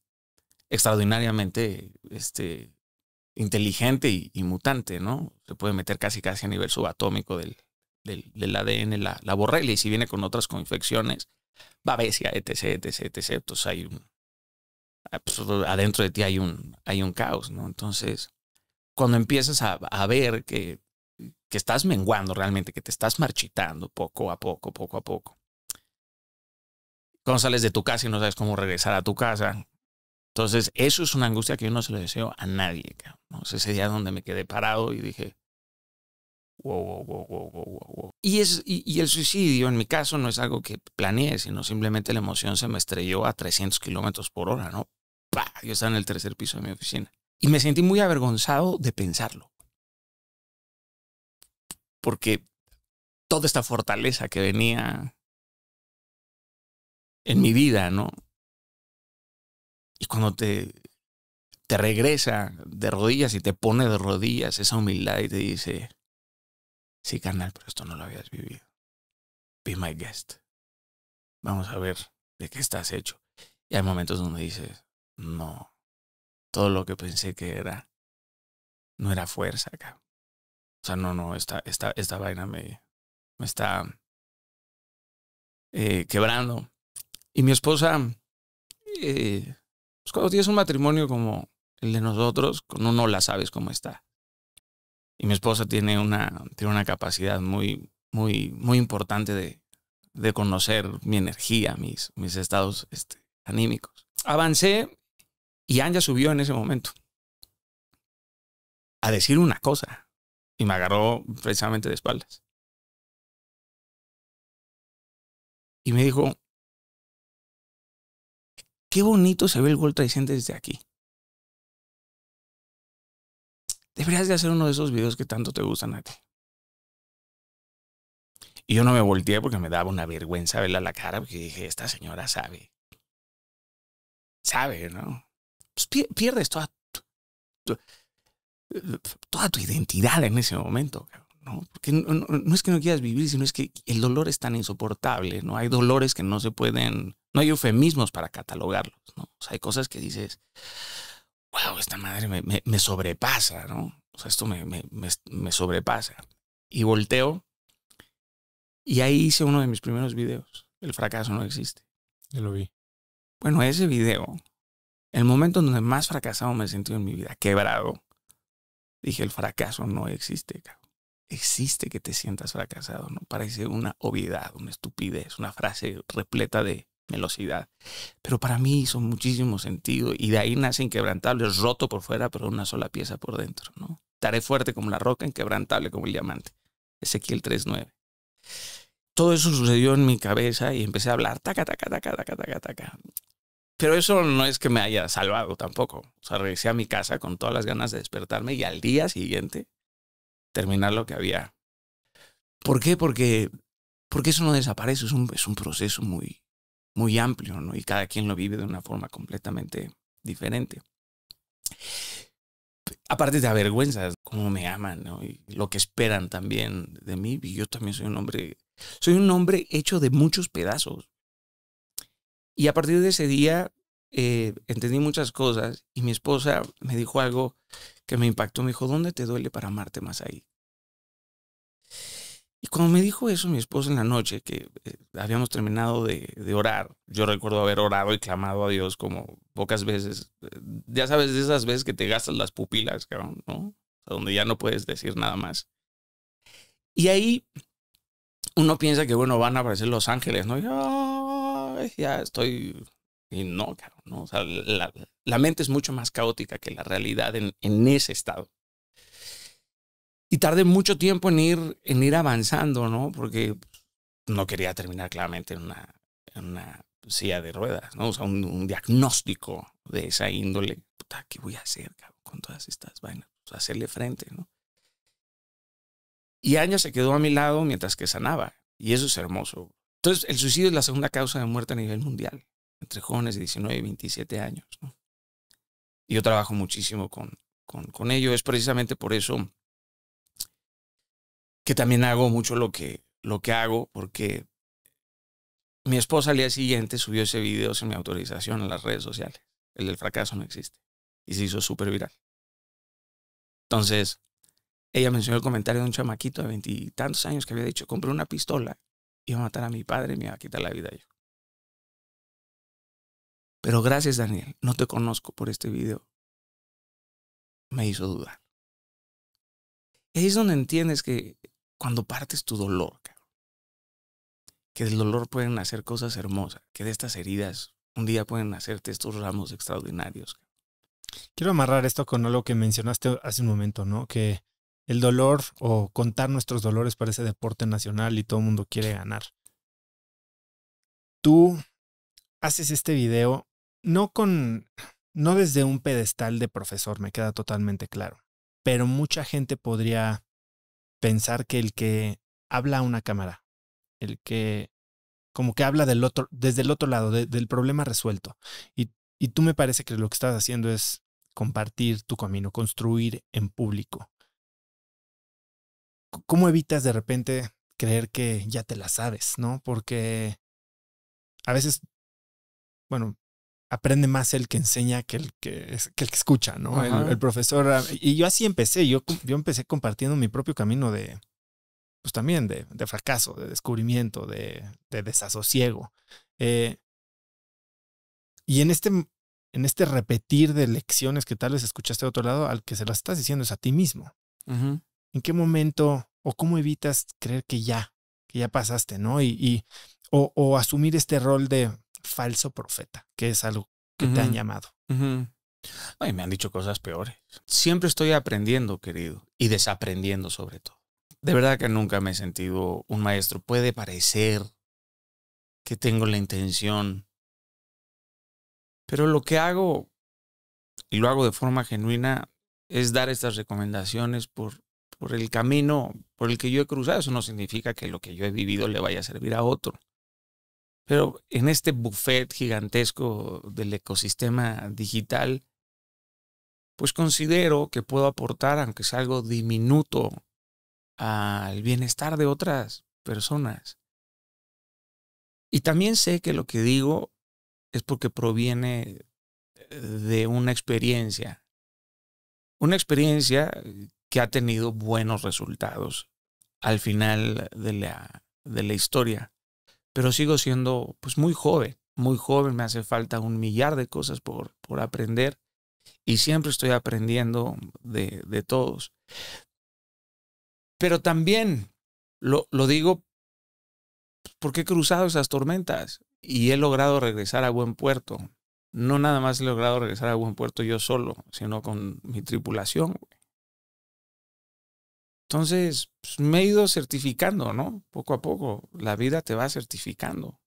extraordinariamente este, inteligente y, mutante, ¿no? Se puede meter casi casi a nivel subatómico del, del, del ADN la, la y si viene con otras confecciones, babesia, etc, etc, etc. Entonces pues hay un... Ah, pues, adentro de ti hay un, hay un caos, ¿no? Entonces, cuando empiezas a, a ver que, que estás menguando realmente, que te estás marchitando poco a poco, poco a poco. Cuando sales de tu casa y no sabes cómo regresar a tu casa, entonces, eso es una angustia que yo no se lo deseo a nadie. ese día donde me quedé parado y dije, wow, wow, wow, wow, wow, wow. Y, es, y, el suicidio, en mi caso, no es algo que planeé, sino simplemente la emoción se me estrelló a 300 kilómetros por hora, ¿no? ¡Pah! Yo estaba en el tercer piso de mi oficina. Y me sentí muy avergonzado de pensarlo. Porque toda esta fortaleza que venía en mi vida, ¿no? Y cuando te, te regresa de rodillas y te pone de rodillas esa humildad y te dice, sí, carnal, pero esto no lo habías vivido. Be my guest. Vamos a ver de qué estás hecho. Y hay momentos donde dices, no, todo lo que pensé que era, no era fuerza acá. O sea, no, no, esta, esta, esta vaina me, me está eh, quebrando. Y mi esposa eh, pues, cuando tienes un matrimonio como el de nosotros, uno no la sabes cómo está. Y mi esposa tiene una, tiene una capacidad muy, muy, muy importante de, de conocer mi energía, mis, mis estados este, anímicos. Avancé y Anja subió en ese momento a decir una cosa y me agarró precisamente de espaldas. Y me dijo, Qué bonito se ve el gol desde aquí. Deberías de hacer uno de esos videos que tanto te gustan a ti. Y yo no me volteé porque me daba una vergüenza verla a la cara, porque dije, esta señora sabe. Sabe, ¿no? Pues pierdes toda tu, identidad en ese momento, ¿no? Porque no es que no quieras vivir, sino es que el dolor es tan insoportable, ¿no? Hay dolores que no se pueden no hay eufemismos para catalogarlos, ¿no? O sea, hay cosas que dices, wow, esta madre me, sobrepasa, ¿no? O sea, esto me, sobrepasa. Y volteo y ahí hice uno de mis primeros videos. El fracaso no existe. Yo lo vi. Bueno, ese video, el momento en donde más fracasado me sentí en mi vida, quebrado, dije, el fracaso no existe, cabrón. Existe que te sientas fracasado, ¿no? Parece una obviedad, una estupidez, una frase repleta de, velocidad. Pero para mí hizo muchísimo sentido y de ahí nace Inquebrantable, roto por fuera, pero una sola pieza por dentro. ¿no? Estaré fuerte como la roca, inquebrantable como el diamante. Ezequiel 3.9. Todo eso sucedió en mi cabeza y empecé a hablar, taca, taca, taca, taca, taca, taca. Pero eso no es que me haya salvado tampoco. O sea, regresé a mi casa con todas las ganas de despertarme y al día siguiente terminar lo que había. ¿Por qué? Porque, porque eso no desaparece, es un, es un proceso muy, muy amplio, ¿no? Y cada quien lo vive de una forma completamente diferente. Aparte de avergüenzas, cómo me aman, ¿no? Y lo que esperan también de mí. Y yo también soy un hombre, soy un hombre hecho de muchos pedazos. Y a partir de ese día eh, entendí muchas cosas y mi esposa me dijo algo que me impactó. Me dijo, ¿dónde te duele para amarte más ahí? Y cuando me dijo eso mi esposa en la noche, que eh, habíamos terminado de, orar, yo recuerdo haber orado y clamado a Dios como pocas veces. Eh, ya sabes, de esas veces que te gastas las pupilas, cabrón, ¿no? O donde ya no puedes decir nada más. Y ahí uno piensa que, bueno, van a aparecer los ángeles, ¿no? Y, ya estoy... Y no, cabrón, ¿no? O sea, la, mente es mucho más caótica que la realidad en ese estado y tardé mucho tiempo en ir, en ir avanzando, ¿no? Porque no quería terminar claramente en una, una silla de ruedas, ¿no? O sea, un, diagnóstico de esa índole. ¿qué voy a hacer, con todas estas vainas? hacerle frente, ¿no? Y años se quedó a mi lado mientras que sanaba. Y eso es hermoso. Entonces, el suicidio es la segunda causa de muerte a nivel mundial, entre jóvenes de 19 y 27 años. Y yo trabajo muchísimo con, con, con ello. Es precisamente por eso que también hago mucho lo que, lo que hago, porque mi esposa al día siguiente subió ese video sin mi autorización en las redes sociales. El del fracaso no existe. Y se hizo súper viral. Entonces, ella mencionó el comentario de un chamaquito de veintitantos años que había dicho, compré una pistola, iba a matar a mi padre y me iba a quitar la vida yo. Pero gracias, Daniel, no te conozco por este video. Me hizo dudar. es donde entiendes que cuando partes tu dolor, Que del dolor pueden hacer cosas hermosas, que de estas heridas un día pueden hacerte estos ramos extraordinarios. Quiero amarrar esto con algo que mencionaste hace un momento, ¿no? Que el dolor o contar nuestros dolores parece deporte nacional y todo el mundo quiere ganar. Tú haces este video no con no desde un pedestal de profesor, me queda totalmente claro, pero mucha gente podría pensar que el que habla a una cámara, el que como que habla del otro, desde el otro lado, del problema resuelto. Y, y tú me parece que lo que estás haciendo es compartir tu camino, construir en público. ¿Cómo evitas de repente creer que ya te la sabes, no? Porque a veces, bueno, aprende más el que enseña que el que, el que escucha, ¿no? El, profesor. Ah, y yo así empecé, yo, yo empecé compartiendo mi propio camino de, pues también de, de fracaso, de descubrimiento, de, de desasosiego. Eh, y en este, en este repetir de lecciones que tal vez escuchaste de otro lado, al que se las estás diciendo es a ti mismo. ¿En qué momento o cómo evitas creer que ya, que ya pasaste, ¿no? Y, y o, o asumir este rol de falso profeta, que es algo que te han llamado. Ay, me han dicho cosas peores. Siempre estoy aprendiendo, querido, y desaprendiendo sobre todo. De verdad que nunca me he sentido un maestro. Puede parecer que tengo la intención, pero lo que hago, y lo hago de forma genuina, es dar estas recomendaciones por, por el camino por el que yo he cruzado. Eso no significa que lo que yo he vivido le vaya a servir a otro. Pero en este buffet gigantesco del ecosistema digital, pues considero que puedo aportar, aunque sea algo diminuto, al bienestar de otras personas. Y también sé que lo que digo es porque proviene eh, de una experiencia. Una experiencia que ha tenido buenos resultados al final de la, de la historia pero sigo siendo pues muy joven, muy joven, me hace falta un millar de cosas por, por aprender y siempre estoy aprendiendo de, de todos. Pero también lo, lo digo pues, porque he cruzado esas tormentas y he logrado regresar a buen puerto. No nada más he logrado regresar a buen puerto yo solo, sino con mi tripulación. Entonces, pues, me he ido certificando, ¿no? Poco a poco, la vida te va certificando.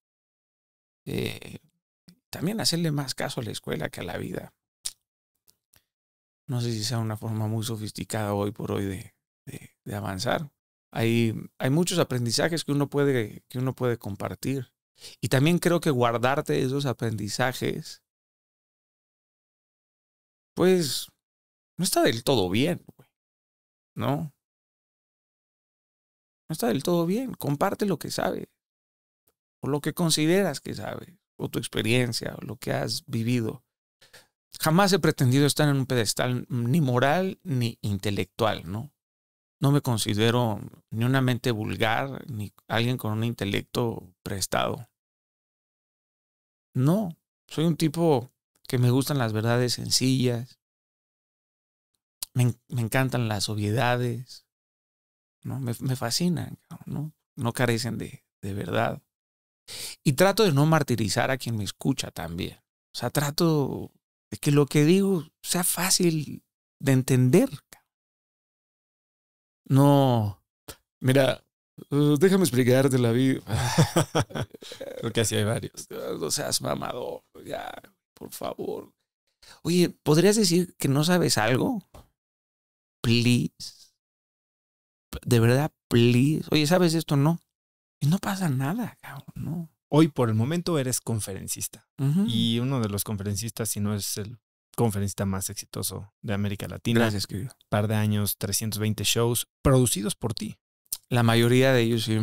Eh, también hacerle más caso a la escuela que a la vida. No sé si sea una forma muy sofisticada hoy por hoy de, avanzar. Hay, hay, muchos aprendizajes que uno, puede, que uno puede compartir. Y también creo que guardarte esos aprendizajes, pues, no está del todo bien, güey. ¿No? no está del todo bien. Comparte lo que sabe o lo que consideras que sabe o tu experiencia, o lo que has vivido. Jamás he pretendido estar en un pedestal ni moral ni intelectual, ¿no? No me considero ni una mente vulgar, ni alguien con un intelecto prestado. No, soy un tipo que me gustan las verdades sencillas, me, me encantan las obviedades, me, fascinan, ¿no? No carecen de, de verdad. Y trato de no martirizar a quien me escucha también. O sea, trato de que lo que digo sea fácil de entender. No, mira, uh, déjame explicarte la vida. Porque *laughs* así hay varios. No seas mamador, ya, por favor. Oye, ¿podrías decir que no sabes algo? Please de verdad, please. Oye, ¿sabes esto? No. Y no pasa nada, cabrón, no. Hoy por el momento eres conferencista. Y uno de los conferencistas, si no es el conferencista más exitoso de América Latina. Gracias, querido. Par de años, 320 shows producidos por ti. La mayoría de ellos sí.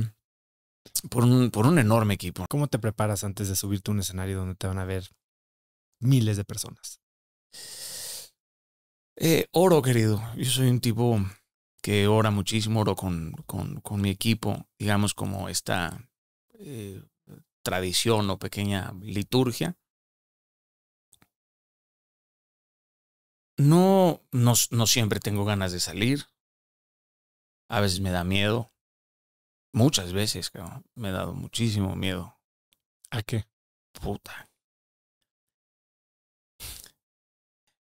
Por un, por un enorme equipo. ¿Cómo te preparas antes de subirte a un escenario donde te van a ver miles de personas? Eh, oro, querido. Yo soy un tipo que ora muchísimo, oro con, con, mi equipo, digamos como esta eh, tradición o pequeña liturgia. No, no, siempre tengo ganas de salir. A veces me da miedo. Muchas veces, me ha dado muchísimo miedo. ¿A qué? Puta.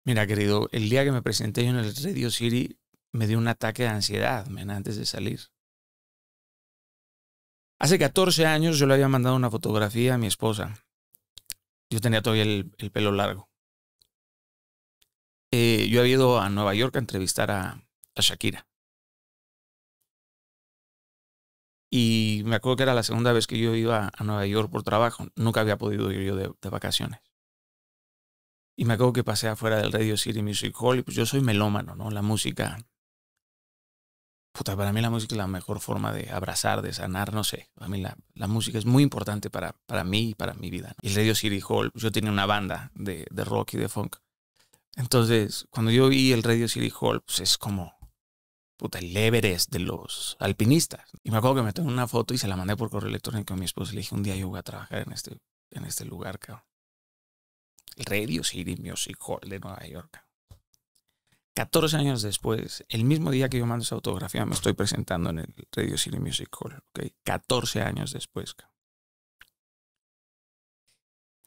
Mira, querido, el día que me presenté yo en el Radio City, me dio un ataque de ansiedad antes de salir. Hace 14 años yo le había mandado una fotografía a mi esposa. Yo tenía todavía el, pelo largo. Eh, yo había ido a Nueva York a entrevistar a, Shakira. Y me acuerdo que era la segunda vez que yo iba a Nueva York por trabajo. Nunca había podido ir yo de, vacaciones. Y me acuerdo que pasé afuera del Radio City Music Hall y pues yo soy melómano, ¿no? La música puta, para mí la música es la mejor forma de abrazar, de sanar, no sé. A mí la, música es muy importante para, para mí y para mi vida. El Radio City Hall, yo tenía una banda de, rock y de funk. Entonces, cuando yo vi el Radio City Hall, pues es como, puta, el Everest de los alpinistas. Y me acuerdo que me tomé una foto y se la mandé por correo electrónico a mi esposo. Le dije, un día yo voy a trabajar en este, en este lugar, cabrón. El Radio City Music Hall de Nueva York. 14 años después, el mismo día que yo mando esa autografía, me estoy presentando en el Radio City Music Hall. ¿okay? 14 años después.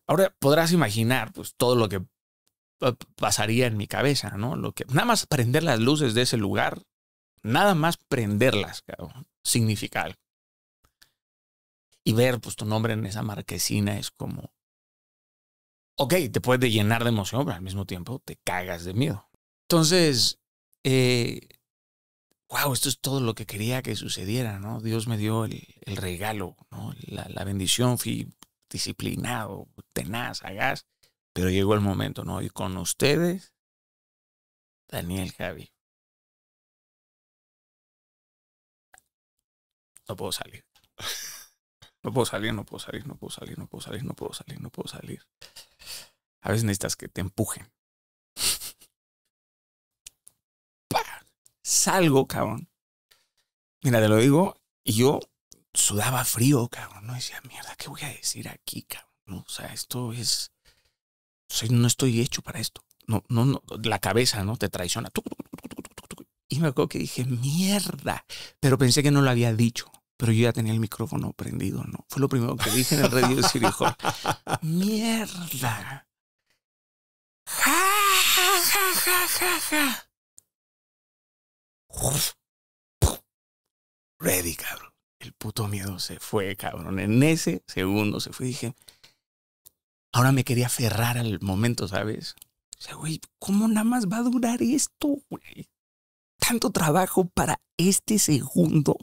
Ahora podrás imaginar pues, todo lo que pasaría en mi cabeza, ¿no? Lo que, nada más prender las luces de ese lugar, nada más prenderlas, cabrón, Y ver pues, tu nombre en esa marquesina es como. Ok, te puedes llenar de emoción, pero al mismo tiempo te cagas de miedo. Entonces, eh, wow, esto es todo lo que quería que sucediera, ¿no? Dios me dio el, regalo, ¿no? La, la, bendición, fui disciplinado, tenaz, sagaz, pero llegó el momento, ¿no? Y con ustedes, Daniel Javi. No puedo salir. No puedo salir, no puedo salir, no puedo salir, no puedo salir, no puedo salir, no puedo salir. A veces necesitas que te empujen. salgo, cabrón. Mira, te lo digo, y yo sudaba frío, cabrón. No decía, mierda, ¿qué voy a decir aquí, cabrón? o sea, esto es. Soy, no estoy hecho para esto. No, no, no, la cabeza, ¿no? Te traiciona. Y me acuerdo que dije, mierda. Pero pensé que no lo había dicho. Pero yo ya tenía el micrófono prendido, ¿no? Fue lo primero que dije en el radio dijo, *laughs* Mierda. Ready, cabrón. El puto miedo se fue, cabrón. En ese segundo se fue. Dije, ahora me quería aferrar al momento, ¿sabes? O sea, güey, ¿cómo nada más va a durar esto, güey? Tanto trabajo para este segundo.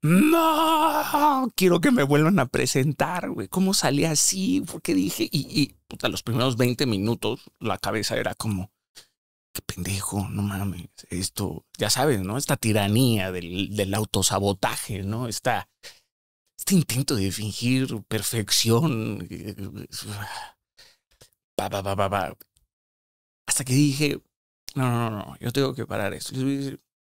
No, quiero que me vuelvan a presentar, güey. ¿Cómo salí así? Porque dije, y, y puta, los primeros 20 minutos la cabeza era como, qué pendejo, no mames, esto, ya sabes, ¿no? Esta tiranía del, del autosabotaje, ¿no? este intento de fingir perfección. Eh, Hasta que dije, no, no, no, yo tengo que parar esto.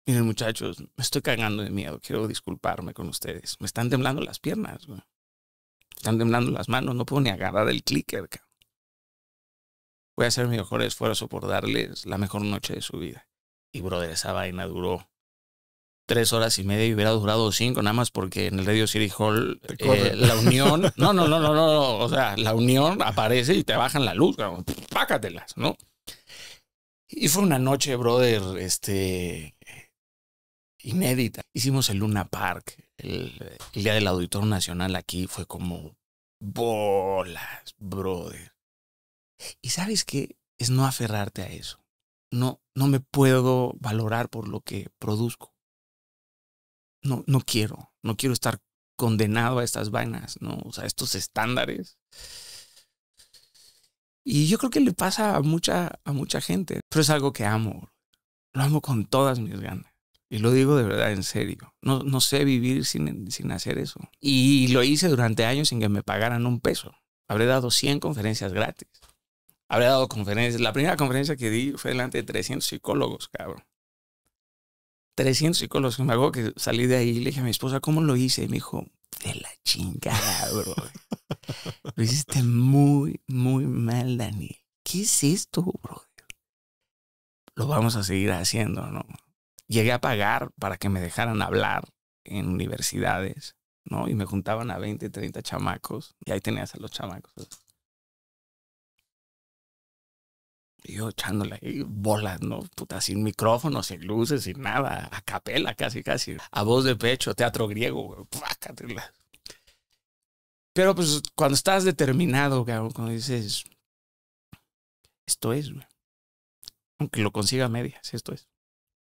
Miren muchachos, me estoy cagando de miedo, quiero disculparme con ustedes. Me están temblando las piernas, Me están temblando las manos, no puedo ni agarrar el clicker, voy a hacer mi mejor esfuerzo por darles la mejor noche de su vida. Y, brother, esa vaina duró tres horas y media y hubiera durado cinco, nada más porque en el Radio City Hall eh, la unión, *laughs* no, no, no, no, no, no, o sea, la unión aparece y te bajan la luz, pácatelas, ¿no? Y fue una noche, brother, este, inédita. Hicimos el Luna Park, el, el día del Auditor Nacional aquí fue como bolas, brother. Y sabes qué? es no aferrarte a eso. No, no me puedo valorar por lo que produzco. No, no quiero, no quiero estar condenado a estas vainas, ¿no? O estos estándares. Y yo creo que le pasa a mucha, a mucha gente, pero es algo que amo. Lo amo con todas mis ganas. Y lo digo de verdad, en serio. No, sé vivir sin, sin hacer eso. Y lo hice durante años sin que me pagaran un peso. Habré dado 100 conferencias gratis. Habré dado conferencias. La primera conferencia que di fue delante de 300 psicólogos, cabrón. 300 psicólogos. Me acuerdo que salí de ahí y le dije a mi esposa, ¿cómo lo hice? Y me dijo, de la chingada, bro. lo hiciste muy, muy mal, Dani. ¿Qué es esto, bro? Lo vamos a seguir haciendo, ¿no? Llegué a pagar para que me dejaran hablar en universidades, ¿no? Y me juntaban a 20, 30 chamacos. Y ahí tenías a los chamacos yo echándole bolas, ¿no? Puta, sin micrófono, sin luces, sin nada, a capela casi, casi, a voz de pecho, teatro griego, güey. Pero pues cuando estás determinado, cuando dices, esto es, Aunque lo consiga a medias, esto es.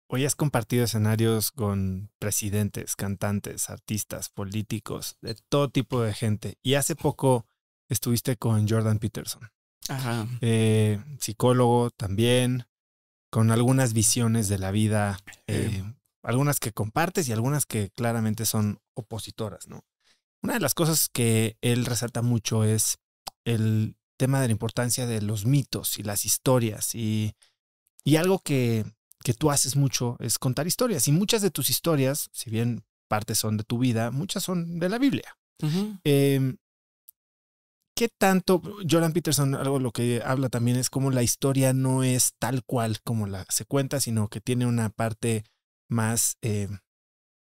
Hoy has compartido escenarios con presidentes, cantantes, artistas, políticos, de todo tipo de gente. Y hace poco estuviste con Jordan Peterson. Eh, psicólogo también, con algunas visiones de la vida, eh. Eh, algunas que compartes y algunas que claramente son opositoras, ¿no? Una de las cosas que él resalta mucho es el tema de la importancia de los mitos y las historias y, y algo que, que tú haces mucho es contar historias y muchas de tus historias, si bien partes son de tu vida, muchas son de la Biblia. ¿Qué tanto Jordan Peterson, algo lo que habla también es como la historia no es tal cual como la se cuenta, sino que tiene una parte más eh,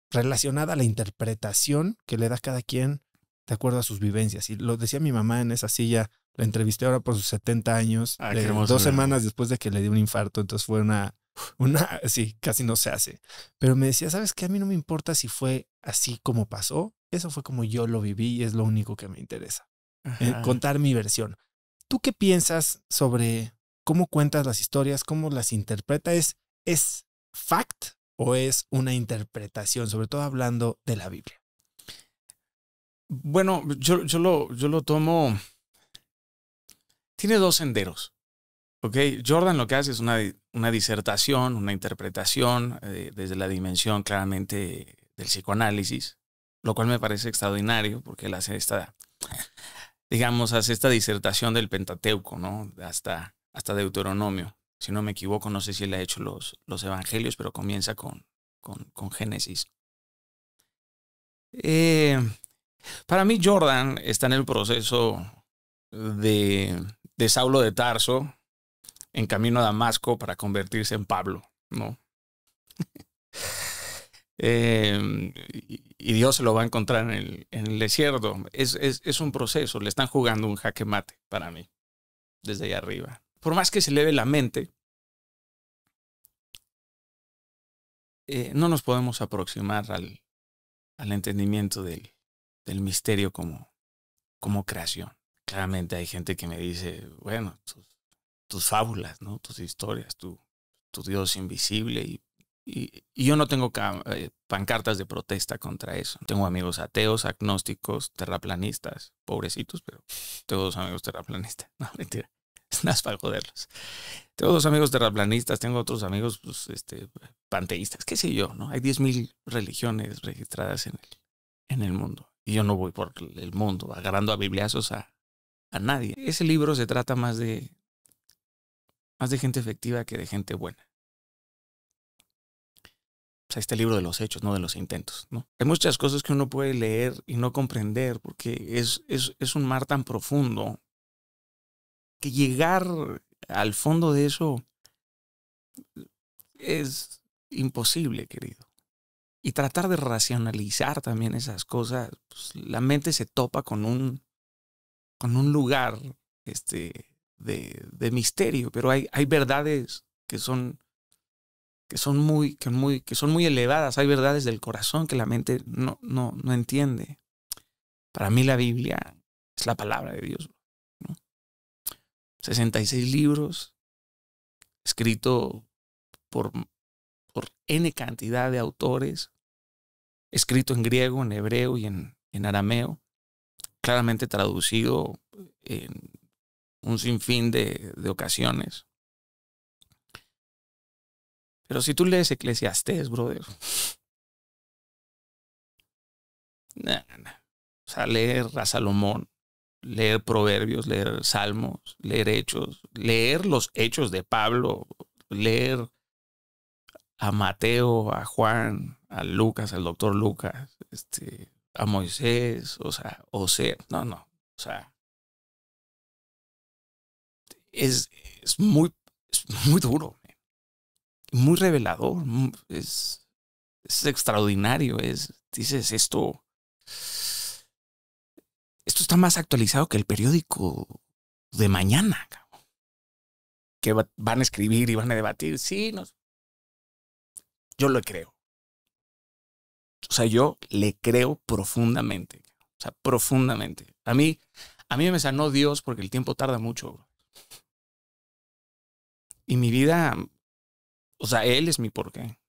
relacionada a la interpretación que le da cada quien de acuerdo a sus vivencias. Y lo decía mi mamá en esa silla, la entrevisté ahora por sus 70 años, ah, dos semanas después de que le dio un infarto, entonces fue una, una, sí, casi no se hace. Pero me decía, ¿sabes qué? A mí no me importa si fue así como pasó, eso fue como yo lo viví y es lo único que me interesa. Eh, contar mi versión. ¿Tú qué piensas sobre cómo cuentas las historias, cómo las interpretas? ¿Es, ¿Es fact o es una interpretación, sobre todo hablando de la Biblia? Bueno, yo, yo, lo, yo lo tomo. Tiene dos senderos. ¿ok? Jordan lo que hace es una, una disertación, una interpretación eh, desde la dimensión claramente del psicoanálisis, lo cual me parece extraordinario porque él hace esta digamos, hace esta disertación del Pentateuco, ¿no? Hasta, hasta Deuteronomio. Si no me equivoco, no sé si él ha hecho los, los evangelios, pero comienza con, con, con Génesis. Eh, para mí, Jordan está en el proceso de, de Saulo de Tarso en camino a Damasco para convertirse en Pablo, ¿no? *laughs* Eh, y Dios se lo va a encontrar en el, desierto. Es, es, un proceso, le están jugando un jaque mate para mí, desde allá arriba. Por más que se eleve la mente, eh, no nos podemos aproximar al, al entendimiento del, del misterio como, como creación. Claramente hay gente que me dice, bueno, tus, tus fábulas, ¿no? tus historias, tu, tu Dios invisible y y, yo no tengo eh, pancartas de protesta contra eso. Tengo amigos ateos, agnósticos, terraplanistas, pobrecitos, pero tengo dos amigos terraplanistas. *laughs* No, mentira. *laughs* Es más para joderlos. Tengo dos amigos terraplanistas, tengo otros amigos pues, este, panteístas, qué sé yo, ¿no? Hay 10.000 religiones registradas en el, en el mundo. Y yo no voy por el mundo agarrando a bibliazos a, a nadie. Ese libro se trata más de, más de gente efectiva que de gente buena a este libro de los hechos, no de los intentos. ¿no? Hay muchas cosas que uno puede leer y no comprender porque es, es, un mar tan profundo que llegar al fondo de eso es imposible, querido. Y tratar de racionalizar también esas cosas, pues, la mente se topa con un, con un lugar este, de, de misterio, pero hay, hay verdades que son que son muy, que muy, que son muy elevadas. Hay verdades del corazón que la mente no, no, no entiende. Para mí la Biblia es la palabra de Dios. 66 libros, escrito por, por N cantidad de autores, escrito en griego, en hebreo y en, en arameo, claramente traducido en un sinfín de, de ocasiones. Pero si tú lees Eclesiastés, brother. O sea, leer a Salomón, leer Proverbios, leer Salmos, leer Hechos, leer los Hechos de Pablo, leer a Mateo, a Juan, a Lucas, al doctor Lucas, este, a Moisés, o sea, o sea, no, no, o sea, es, es muy, es muy duro muy revelador, mm, es, es extraordinario, es, dices, esto, esto está más actualizado que el periódico de mañana, que van a escribir y van a debatir, sí, no, yo lo creo. O sea, yo le creo profundamente, o sea, profundamente. A mí, a mí me sanó Dios porque el tiempo tarda mucho. Y mi vida o sea, él es mi porqué.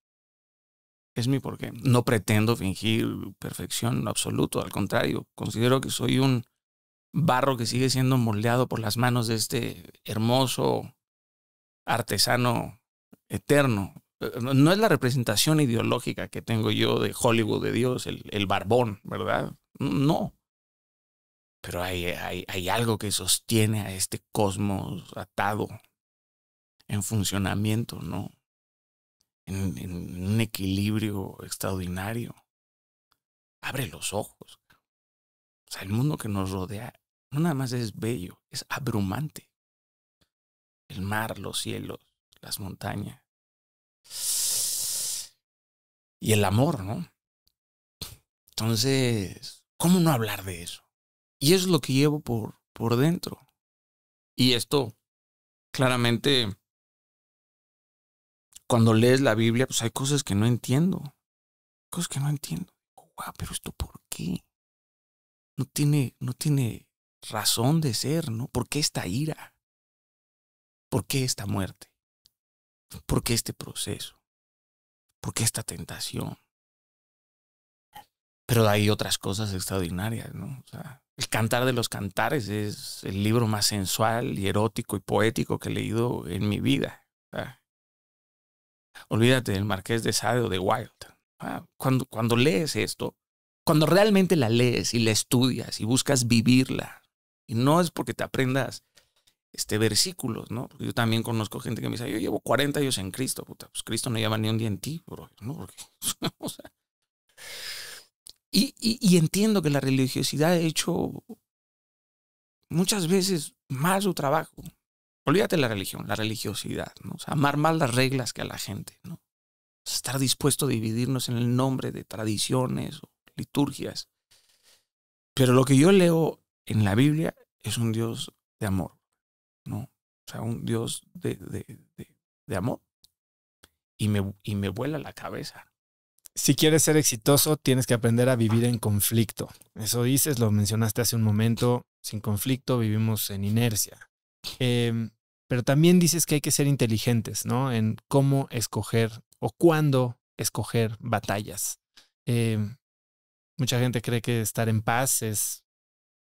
Es mi porqué. No pretendo fingir perfección absoluta, absoluto, al contrario, considero que soy un barro que sigue siendo moldeado por las manos de este hermoso artesano eterno. Eh, no es la representación ideológica que tengo yo de Hollywood de Dios, el, barbón, ¿verdad? No. Pero hay, hay algo que sostiene a este cosmos atado en funcionamiento, ¿no? en, un equilibrio extraordinario. Abre los ojos. O sea, el mundo que nos rodea no nada más es bello, es abrumante. El mar, los cielos, las montañas. Y el amor, ¿no? Entonces, ¿cómo no hablar de eso? Y eso es lo que llevo por, por dentro. Y esto claramente cuando lees la Biblia, pues hay cosas que no entiendo. Cosas que no entiendo. Wow, pero esto por qué? No tiene, no tiene razón de ser, ¿no? ¿Por qué esta ira? ¿Por qué esta muerte? ¿Por qué este proceso? ¿Por qué esta tentación? Pero hay otras cosas extraordinarias, ¿no? O sea, el Cantar de los Cantares es el libro más sensual y erótico y poético que he leído en mi vida. Olvídate del Marqués de Sade o de Wilde. Ah, cuando, cuando lees esto, cuando realmente la lees y la estudias y buscas vivirla, y no es porque te aprendas este, versículos, ¿no? Porque yo también conozco gente que me dice, yo llevo 40 años en Cristo, puta, pues Cristo no lleva ni un día en ti, bro, *laughs* y, y, y, entiendo que la religiosidad ha hecho muchas veces más su trabajo, Olvídate la religión, la religiosidad, ¿no? amar más las reglas que a la gente, ¿no? estar dispuesto a dividirnos en el nombre de tradiciones o liturgias. Pero lo que yo leo en la Biblia es un Dios de amor, ¿no? O sea, un Dios de, de, amor. Y me, y me vuela la cabeza, si quieres ser exitoso, tienes que aprender a vivir en conflicto. Eso dices, lo mencionaste hace un momento, sin conflicto vivimos en inercia. Em, pero también dices que hay que ser inteligentes, ¿no? En cómo escoger o cuándo escoger batallas. Em, mucha gente cree que estar en paz es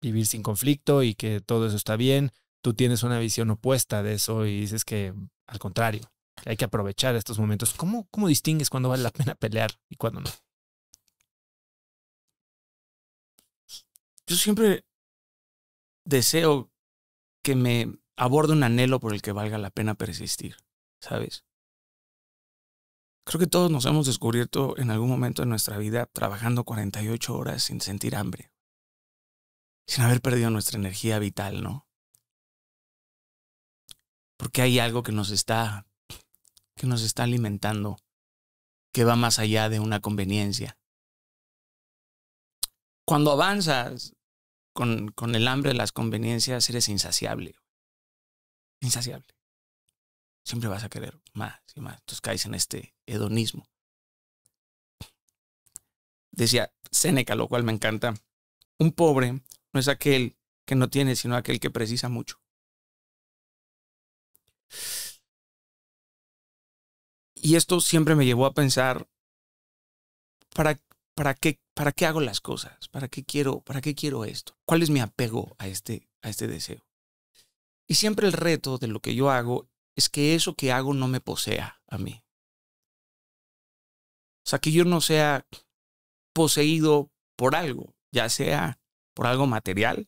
vivir sin conflicto y que todo eso está bien. Tú tienes una visión opuesta de eso y dices que al contrario, hay que aprovechar estos momentos. ¿Cómo, cómo distingues cuándo vale la pena pelear y cuándo no? Yo siempre deseo que me aborda un anhelo por el que valga la pena persistir, ¿sabes? Creo que todos nos hemos descubierto en algún momento de nuestra vida trabajando 48 horas sin sentir hambre, sin haber perdido nuestra energía vital, ¿no? Porque hay algo que nos está que nos está alimentando, que va más allá de una conveniencia. Cuando avanzas con, con el hambre de las conveniencias, eres insaciable insaciable. Siempre vas a querer más y más. Entonces caes en este hedonismo. Decía Seneca, lo cual me encanta, un pobre no es aquel que no tiene, sino aquel que precisa mucho. Y esto siempre me llevó a pensar, ¿para, qué, hago las cosas? ¿Para qué, quiero, esto? ¿Cuál es mi apego a este, a este deseo? Y siempre el reto de lo que yo hago es que eso que hago no me posea a mí. O sea, que yo no sea poseído por algo, ya sea por algo material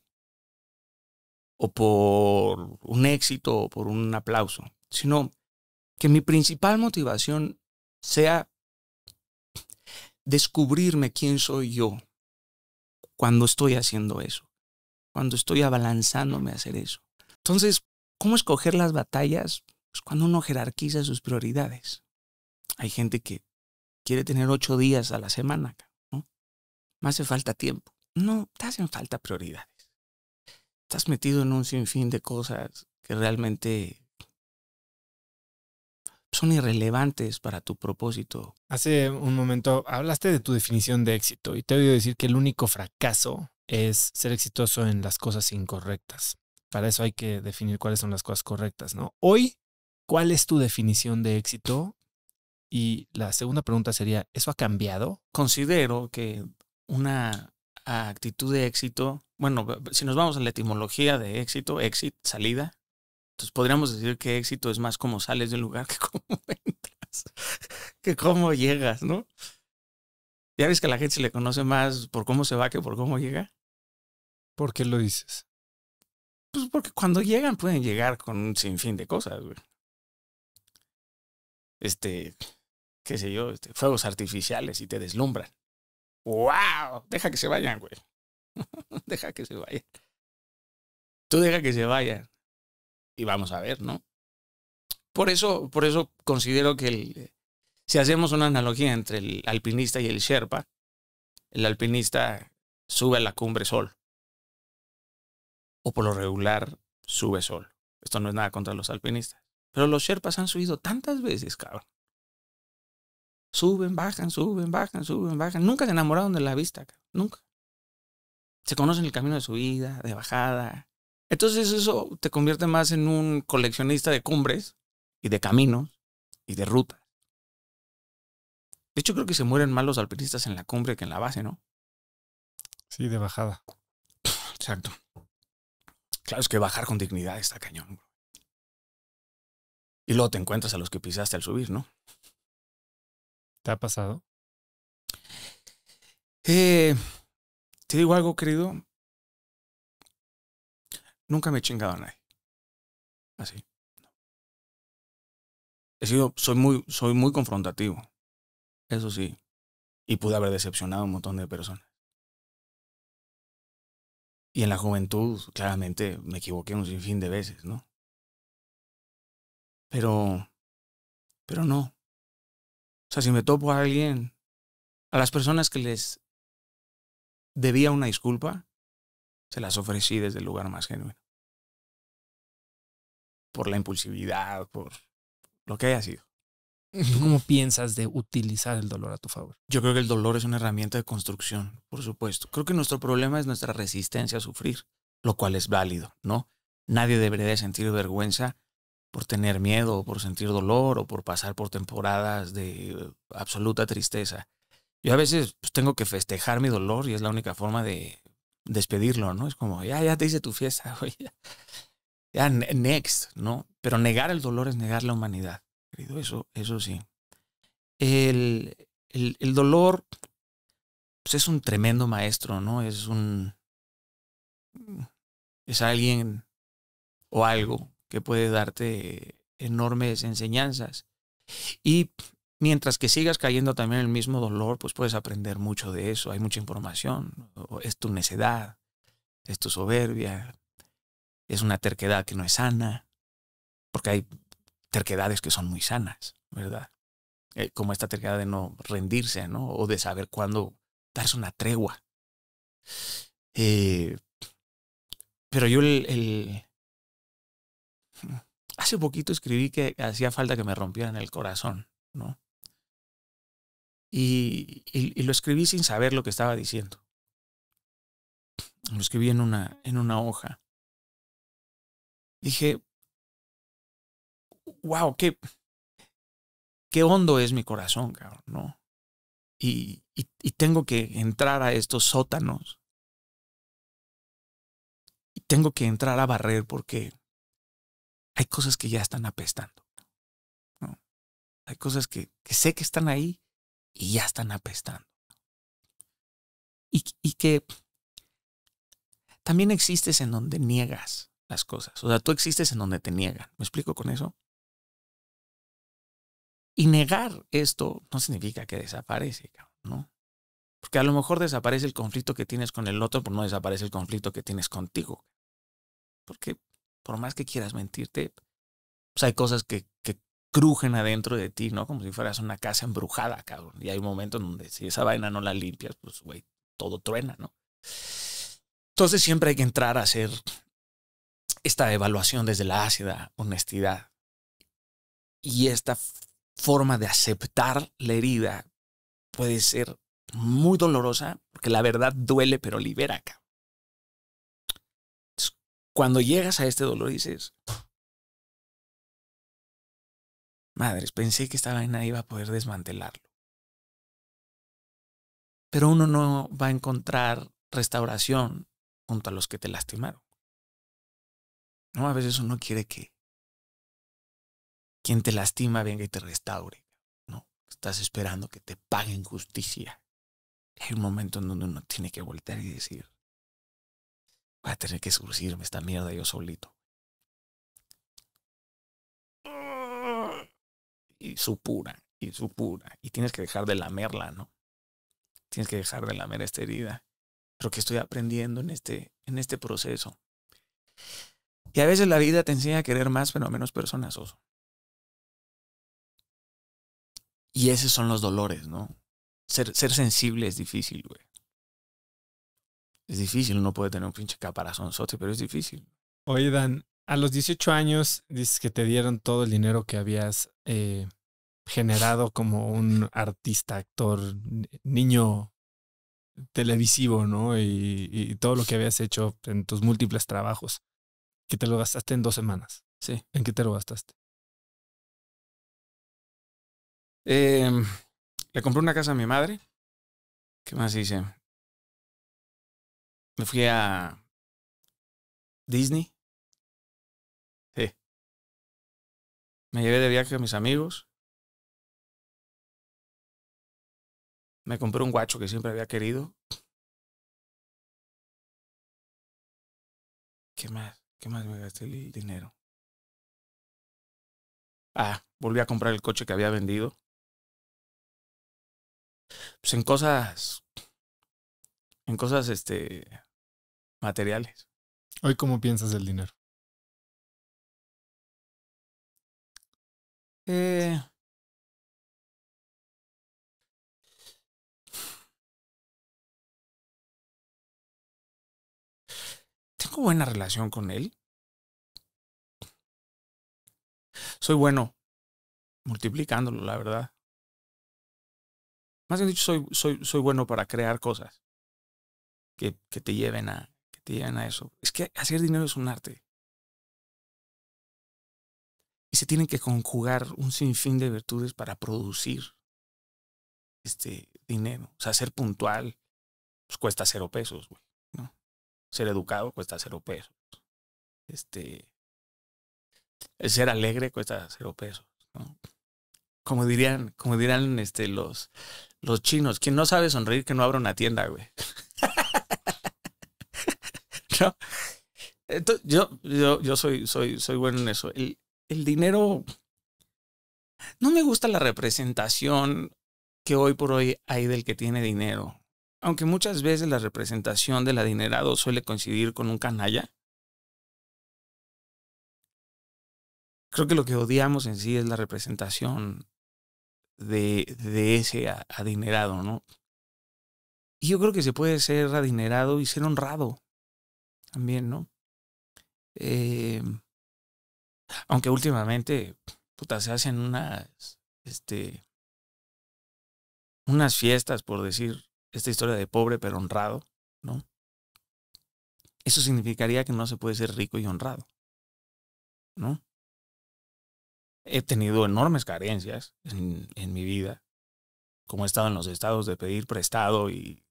o por un éxito o por un aplauso, sino que mi principal motivación sea descubrirme quién soy yo cuando estoy haciendo eso, cuando estoy abalanzándome a hacer eso. Entonces, ¿cómo escoger las batallas? Pues cuando uno jerarquiza sus prioridades. Hay gente que quiere tener ocho días a la semana, ¿no? Me hace falta tiempo. No, te hacen falta prioridades. Estás metido en un sinfín de cosas que realmente son irrelevantes para tu propósito. Hace un momento hablaste de tu definición de éxito y te he oído decir que el único fracaso es ser exitoso en las cosas incorrectas. Para eso hay que definir cuáles son las cosas correctas, ¿no? Hoy, ¿cuál es tu definición de éxito? Y la segunda pregunta sería, ¿eso ha cambiado? Considero que una actitud de éxito, bueno, si nos vamos a la etimología de éxito, éxito, salida, entonces pues podríamos decir que éxito es más como sales del lugar *laughs* que cómo entras, que cómo llegas, ¿no? Ya ves que a la gente se le conoce más por cómo se va que por cómo llega. ¿Por qué lo dices? Pues porque cuando llegan pueden llegar con un sinfín de cosas, güey. Este, qué sé yo, este, fuegos artificiales y te deslumbran. ¡Wow! Deja que se vayan, güey. *laughs* deja que se vayan. Tú deja que se vayan. Y vamos a ver, ¿no? Por eso, por eso considero que el, si hacemos una analogía entre el alpinista y el Sherpa, el alpinista sube a la cumbre sol o por lo regular sube solo. Esto no es nada contra los alpinistas. Pero los Sherpas han subido tantas veces, cabrón. Suben, bajan, suben, bajan, suben, bajan. Nunca se enamoraron de la vista, cabrón. nunca. Se conocen el camino de subida, de bajada. Entonces eso te convierte más en un coleccionista de cumbres y de caminos y de rutas. De hecho, creo que se mueren más los alpinistas en la cumbre que en la base, ¿no? Sí, de bajada. Exacto. Claro, es que bajar con dignidad está cañón, Y luego te encuentras a los que pisaste al subir, ¿no? ¿Te ha pasado? Eh, te digo algo, querido. Nunca me he chingado a nadie. Así. He sido, soy muy, soy muy confrontativo. Eso sí. Y pude haber decepcionado a un montón de personas. Y en la juventud, claramente, me equivoqué un sinfín de veces, ¿no? Pero, pero no. O sea, si me topo a alguien, a las personas que les debía una disculpa, se las ofrecí desde el lugar más genuino. Por la impulsividad, por lo que haya sido cómo piensas de utilizar el dolor a tu favor? Yo creo que el dolor es una herramienta de construcción, por supuesto. Creo que nuestro problema es nuestra resistencia a sufrir, lo cual es válido, ¿no? Nadie debería sentir vergüenza por tener miedo, o por sentir dolor o por pasar por temporadas de absoluta tristeza. Yo a veces pues, tengo que festejar mi dolor y es la única forma de despedirlo, ¿no? Es como, ya, ya te hice tu fiesta, *laughs* ya, next, ¿no? Pero negar el dolor es negar la humanidad querido, eso, eso sí. El, el, dolor pues, es un tremendo maestro, ¿no? Es un. Es alguien o algo que puede darte enormes enseñanzas. Y mientras que sigas cayendo también en el mismo dolor, pues puedes aprender mucho de eso. Hay mucha información. Es tu necedad, es tu soberbia, es una terquedad que no es sana, porque hay terquedades que son muy sanas, ¿verdad? Eh, como esta terquedad de no rendirse, ¿no? O de saber cuándo darse una tregua. Eh, pero yo el, Hace poquito escribí que hacía falta que me rompieran el corazón, ¿no? Y, lo escribí sin saber lo que estaba diciendo. Lo escribí en una, en una hoja. Dije, wow, qué, qué hondo es mi corazón, cabrón, ¿no? Y, tengo que entrar a estos sótanos. Y tengo que entrar a barrer porque hay cosas que ya están apestando. Hay cosas que, sé que están ahí y ya están apestando. Y, y, que también existes en donde niegas las cosas. O sea, tú existes en donde te niegan. ¿Me explico con eso? Y negar esto no significa que desaparece, ¿no? Porque a lo mejor desaparece el conflicto que tienes con el otro, pero no desaparece el conflicto que tienes contigo. Porque por más que quieras mentirte, pues hay cosas que, que crujen adentro de ti, ¿no? Como si fueras una casa embrujada, cabrón. Y hay momentos donde si esa vaina no la limpias, pues, güey, todo truena, ¿no? Entonces siempre hay que entrar a hacer esta evaluación desde la ácida honestidad y esta forma de aceptar la herida puede ser muy dolorosa, porque la verdad duele, pero libera acá. Cuando llegas a este dolor dices, madres, pensé que esta vaina iba a poder desmantelarlo. Pero uno no va a encontrar restauración junto a los que te lastimaron. No, a veces uno quiere que quien te lastima venga y te restaure. No, estás esperando que te paguen justicia. Hay un momento en donde uno tiene que voltear y decir, voy a tener que surcirme esta mierda yo solito. Y supura, y supura. Y tienes que dejar de lamerla, ¿no? Tienes que dejar de lamer esta herida. Lo que estoy aprendiendo en este, en este proceso. Y a veces la vida te enseña a querer más, pero menos personas, oso. Y esos son los dolores, ¿no? Ser, ser sensible es difícil, güey. Es difícil, uno puede tener un pinche caparazón sote, pero es difícil. Oye, Dan, a los 18 años dices que te dieron todo el dinero que habías eh, generado como un artista, actor, niño televisivo, ¿no? Y, y, todo lo que habías hecho en tus múltiples trabajos, que te lo gastaste en dos semanas. Sí. ¿En qué te lo gastaste? Eh, le compré una casa a mi madre. ¿Qué más hice? Me fui a Disney. Sí. Me llevé de viaje a mis amigos. Me compré un guacho que siempre había querido. ¿Qué más? ¿Qué más me gasté el dinero? Ah, volví a comprar el coche que había vendido pues en cosas, en cosas, este, materiales. Hoy, ¿cómo piensas el dinero? Eh. tengo buena relación con él. Soy bueno multiplicándolo, la verdad más bien dicho, soy, soy, soy bueno para crear cosas que, que, te lleven a, que te lleven a eso. Es que hacer dinero es un arte. Y se tienen que conjugar un sinfín de virtudes para producir este dinero. O sea, ser puntual pues, cuesta cero pesos, güey. ¿no? Ser educado cuesta cero pesos. Este, ser alegre cuesta cero pesos. ¿no? como dirían, como dirán este, los, los chinos, quien no sabe sonreír que no abra una tienda, güey. *laughs* yo, yo, yo, soy, soy, soy bueno en eso. El, el dinero. No me gusta la representación que hoy por hoy hay del que tiene dinero. Aunque muchas veces la representación del adinerado suele coincidir con un canalla. Creo que lo que odiamos en sí es la representación de, de ese adinerado, ¿no? Y yo creo que se puede ser adinerado y ser honrado también, ¿no? Eh, aunque últimamente, se hacen unas, este, unas fiestas, por decir, esta historia de pobre pero honrado, ¿no? Eso significaría que no se puede ser rico y honrado, ¿no? he tenido enormes carencias en, mi vida, como he estado en los estados de pedir prestado y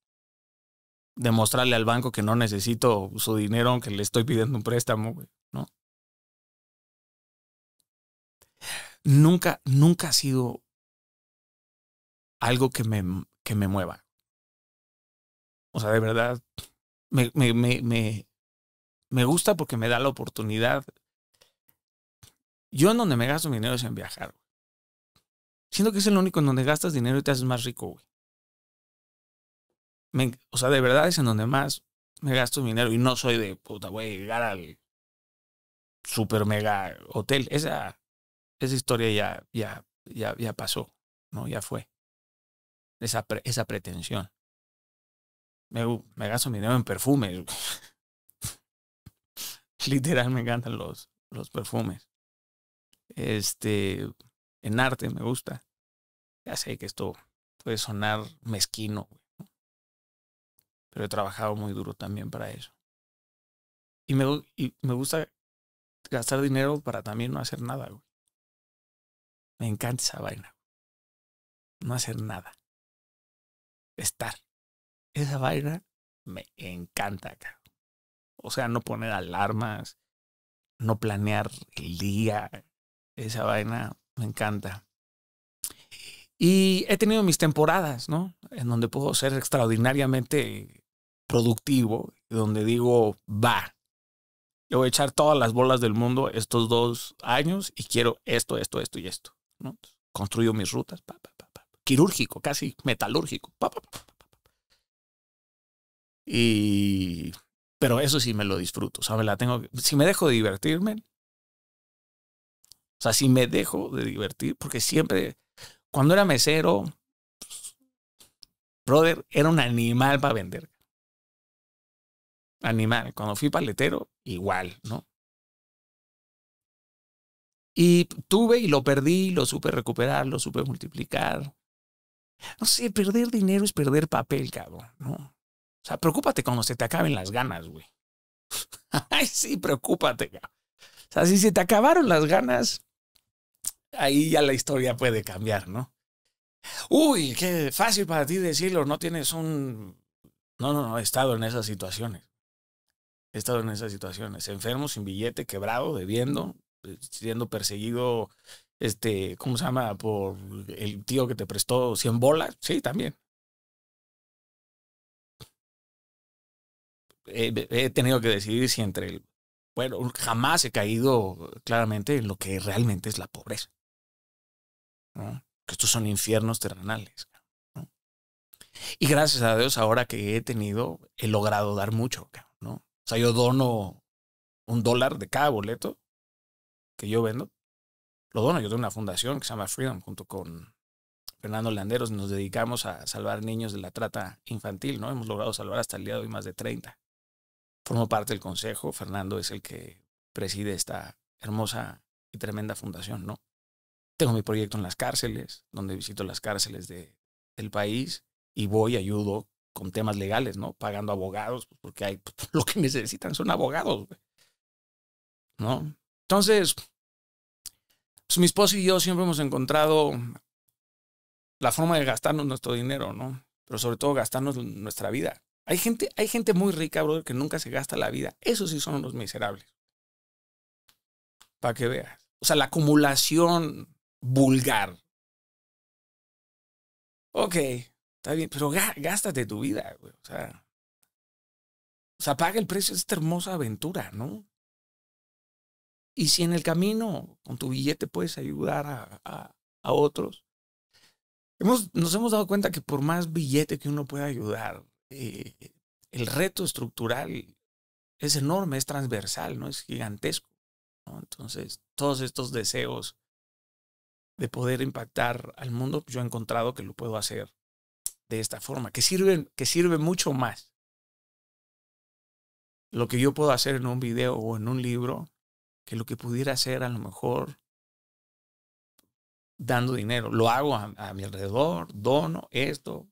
demostrarle al banco que no necesito su dinero aunque le estoy pidiendo un préstamo, ¿no? Nunca, nunca ha sido algo que me, que me mueva. O sea, de verdad, me, me, me, me gusta porque me da la oportunidad yo en donde me gasto mi dinero es en viajar, güey. Siento que es el único en donde gastas dinero y te haces más rico, güey. o sea, de verdad es en donde más me gasto mi dinero y no soy de puta, güey, llegar al super mega hotel. Esa, esa historia ya, ya, ya, ya pasó, ¿no? Ya fue. Esa, esa pretensión. Me, gasto mi dinero en perfumes. *laughs* Literal, me encantan los, los perfumes este, en arte, me gusta. Ya sé que esto puede sonar mezquino, pero he trabajado muy duro también para eso. Y me, y me gusta gastar dinero para también no hacer nada, güey. Me encanta esa vaina. No hacer nada. Estar. Esa vaina me encanta, O sea, no poner alarmas, no planear el día, esa vaina me encanta. Y he tenido mis temporadas, ¿no? En donde puedo ser extraordinariamente productivo, donde digo, va, le voy a echar todas las bolas del mundo estos dos años y quiero esto, esto, esto y esto. ¿no? Construyo mis rutas, pa, pa, quirúrgico, casi metalúrgico. Y, pero eso sí me lo disfruto, o la tengo, si me dejo de divertirme, o sea, si me dejo de divertir, porque siempre, cuando era mesero, pues, brother, era un animal para vender. Animal. Cuando fui paletero, igual, ¿no? Y tuve y lo perdí, lo supe recuperar, lo supe multiplicar. No sé, perder dinero es perder papel, cabrón, ¿no? O sea, preocúpate cuando se te acaben las ganas, güey. *laughs* Ay, sí, preocúpate, cabrón. O sea, si se te acabaron las ganas, ahí ya la historia puede cambiar, ¿no? Uy, qué fácil para ti decirlo, no tienes un... No, no, no, he estado en esas situaciones. He estado en esas situaciones. Enfermo, sin billete, quebrado, debiendo, eh, siendo perseguido, este, ¿cómo se llama? Por el tío que te prestó 100 bolas. Sí, también. He, he tenido que decidir si entre el... Bueno, jamás he caído claramente en lo que realmente es la pobreza que estos son infiernos terrenales. Y gracias a Dios, ahora que he tenido, he logrado dar mucho. ¿no? O sea, yo dono un dólar de cada boleto que yo vendo. Lo dono, yo tengo una fundación que se llama Freedom junto con Fernando Landeros. Nos dedicamos a salvar niños de la trata infantil, ¿no? Hemos logrado salvar hasta el día de hoy más de 30. Formo parte del consejo. Fernando es el que preside esta hermosa y tremenda fundación, ¿no? Tengo mi proyecto en las cárceles, donde visito las cárceles de, del país y voy, ayudo con temas legales, ¿no? Pagando abogados, pues, porque hay, pues, *laughs* lo que necesitan son abogados, ¿no? Entonces, pues mi esposo y yo siempre hemos encontrado la forma de gastarnos nuestro dinero, ¿no? Pero sobre todo gastarnos nuestra vida. Hay gente, hay gente muy rica, brother, que nunca se gasta la vida. Eso sí son los miserables. Para que veas. O sea, la acumulación vulgar. Ok, está bien, pero gástate tu vida, O sea, paga el precio de esta hermosa aventura, ¿no? Y si en el camino, con tu billete, puedes ayudar a, a, otros. Hemos, nos hemos dado cuenta que por más billete que uno pueda ayudar, eh, el reto estructural es enorme, es transversal, ¿no? Es gigantesco. Entonces, todos estos deseos de poder impactar al mundo, yo he encontrado que lo puedo hacer de esta forma, que sirve, que sirve mucho más lo que yo puedo hacer en un video o en un libro que lo que pudiera hacer a lo mejor dando dinero. Lo hago a, mi alrededor, dono esto,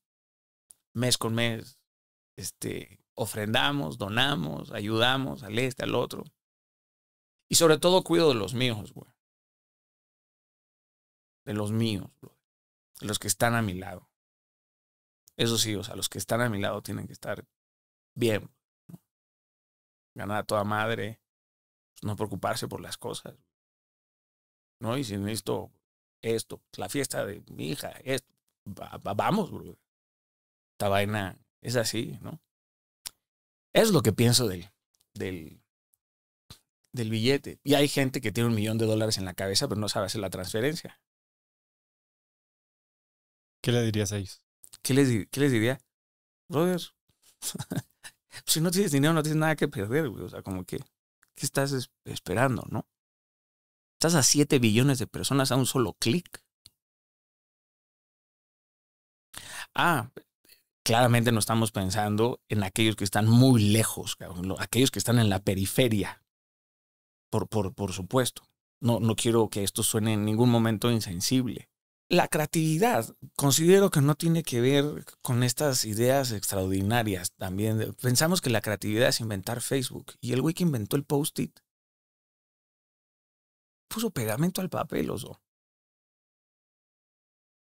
mes con mes, este, ofrendamos, donamos, ayudamos al este, al otro. Y sobre todo cuido de los míos, güey de los míos, de los que están a mi lado. Eso sí, o sea, los que están a mi lado tienen que estar bien. Ganar a toda madre, pues, no preocuparse por las cosas. ¿No? Y si necesito esto, pues, la fiesta de mi hija, esto, vamos, bro. Esta vaina es así, ¿no? Es lo que pienso del, del, del billete. Y hay gente que tiene un millón de dólares en la cabeza, pero no sabe hacer la transferencia. ¿Qué le dirías a ellos? ¿Qué les, diría? Brother, *laughs* si no tienes dinero, no tienes nada que perder, güey. O sea, como que, ¿qué estás esperando, no? Estás a 7 billones de personas a un solo clic. Ah, claramente no estamos pensando en aquellos que están muy lejos, aquellos que están en la periferia, por, por, por supuesto. No, no quiero que esto suene en ningún momento insensible. La creatividad considero que no tiene que ver con estas ideas extraordinarias también. Pensamos que la creatividad es inventar Facebook y el güey que inventó el post-it puso pegamento al papel, oso. O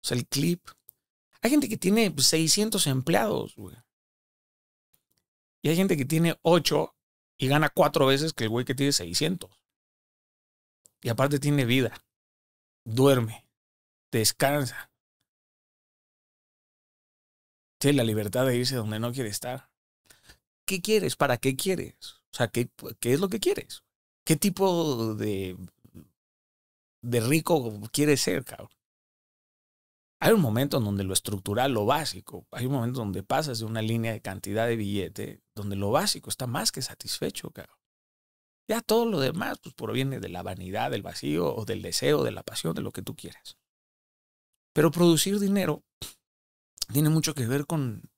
sea, el clip. Hay gente que tiene 600 empleados, güey. Y hay gente que tiene 8 y gana cuatro veces que el güey que tiene 600. Y aparte tiene vida. Duerme descansa. Tiene la libertad de irse donde no quiere estar. ¿Qué quieres? ¿Para qué quieres? O sea, ¿qué, es lo que quieres? ¿Qué tipo de, de rico quieres ser, cabrón? Hay un momento en donde lo estructural, lo básico, hay un momento donde pasas de una línea de cantidad de billete, donde lo básico está más que satisfecho, cabrón. Ya todo lo demás pues, proviene de la vanidad, del vacío o del deseo, de la pasión, de lo que tú quieras. Pero producir dinero tiene mucho que ver con,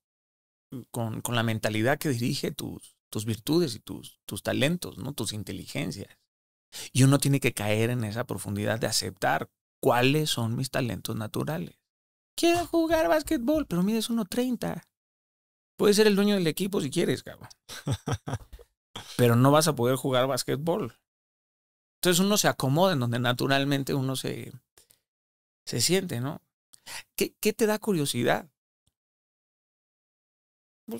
con, la mentalidad que dirige tus, tus virtudes y tus, tus talentos, ¿no? tus inteligencias. Y uno tiene que caer en esa profundidad de aceptar cuáles son mis talentos naturales. Quiero jugar básquetbol, pero mides 1.30. Puedes ser el dueño del equipo si quieres, cabrón. *laughs* pero no vas a poder jugar básquetbol. Entonces uno se acomoda en donde naturalmente uno se, se siente, ¿no? ¿Qué, te da curiosidad?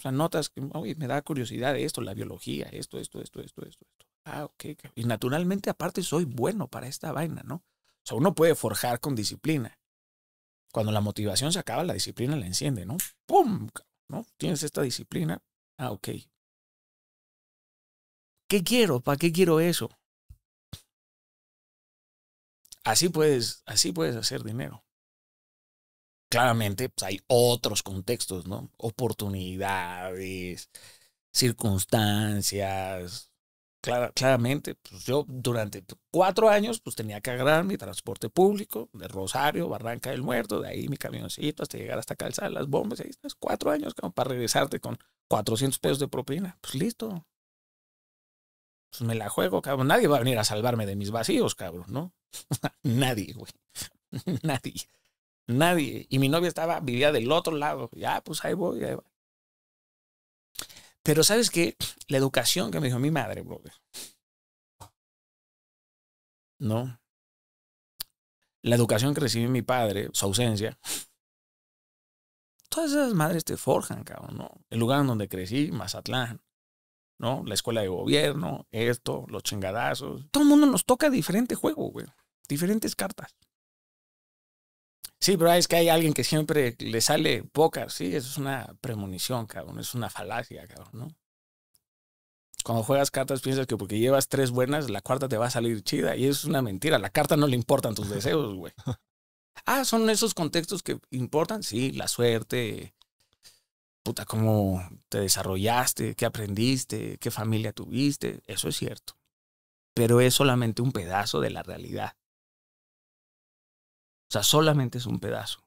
anotas que, me da curiosidad esto, la biología, esto, esto, esto, esto, esto, esto. Ah, ok. Y naturalmente, aparte, soy bueno para esta vaina, ¿no? O sea, uno puede forjar con disciplina. Cuando la motivación se acaba, la disciplina la enciende, ¿no? ¡Pum! ¿No? Tienes esta disciplina. Ah, ok. ¿Qué quiero? ¿Para qué quiero eso? Así puedes, así puedes hacer dinero claramente pues hay otros contextos, ¿no? Oportunidades, circunstancias. claramente, pues yo durante cuatro años pues tenía que agarrar mi transporte público de Rosario, Barranca del Muerto, de ahí mi camioncito hasta llegar hasta Calzada, las bombas, ahí estás cuatro años como para regresarte con 400 pesos de propina. Pues listo. Pues me la juego, cabrón. Nadie va a venir a salvarme de mis vacíos, cabrón, ¿no? *laughs* Nadie, güey. *laughs* Nadie. Nadie. Y mi novia estaba, vivía del otro lado. Ya, pues ahí voy, Pero sabes qué? La educación que me dijo mi madre, brother. ¿No? La educación que recibió mi padre, su ausencia. Todas esas madres te forjan, cabrón, ¿no? El lugar donde crecí, Mazatlán, ¿no? La escuela de gobierno, esto, los chingadazos. Todo el mundo nos toca diferente juego, güey. Diferentes cartas. Sí, pero es que hay alguien que siempre le sale pocas, sí, eso es una premonición, cabrón, es una falacia, cabrón, ¿no? Cuando juegas cartas piensas que porque llevas tres buenas, la cuarta te va a salir chida, y eso es una mentira, la carta no le importan tus deseos, güey. *laughs* Ah, son esos contextos que importan, sí, la suerte, puta, cómo te desarrollaste, qué aprendiste, qué familia tuviste, eso es cierto. Pero es solamente un pedazo de la realidad. O sea, solamente es un pedazo.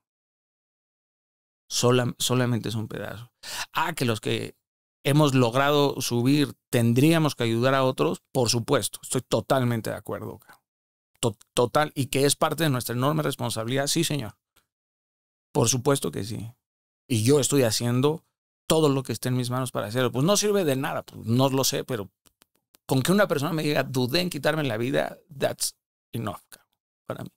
solamente es un pedazo. Ah, que los que hemos logrado subir tendríamos que ayudar a otros, por supuesto, estoy totalmente de acuerdo. Total, y que es parte de nuestra enorme responsabilidad, sí, señor. Por supuesto que sí. Y yo estoy haciendo todo lo que esté en mis manos para hacerlo. Pues no sirve de nada, pues no lo sé, pero con que una persona me diga, dudé en quitarme la vida, that's enough, para mí.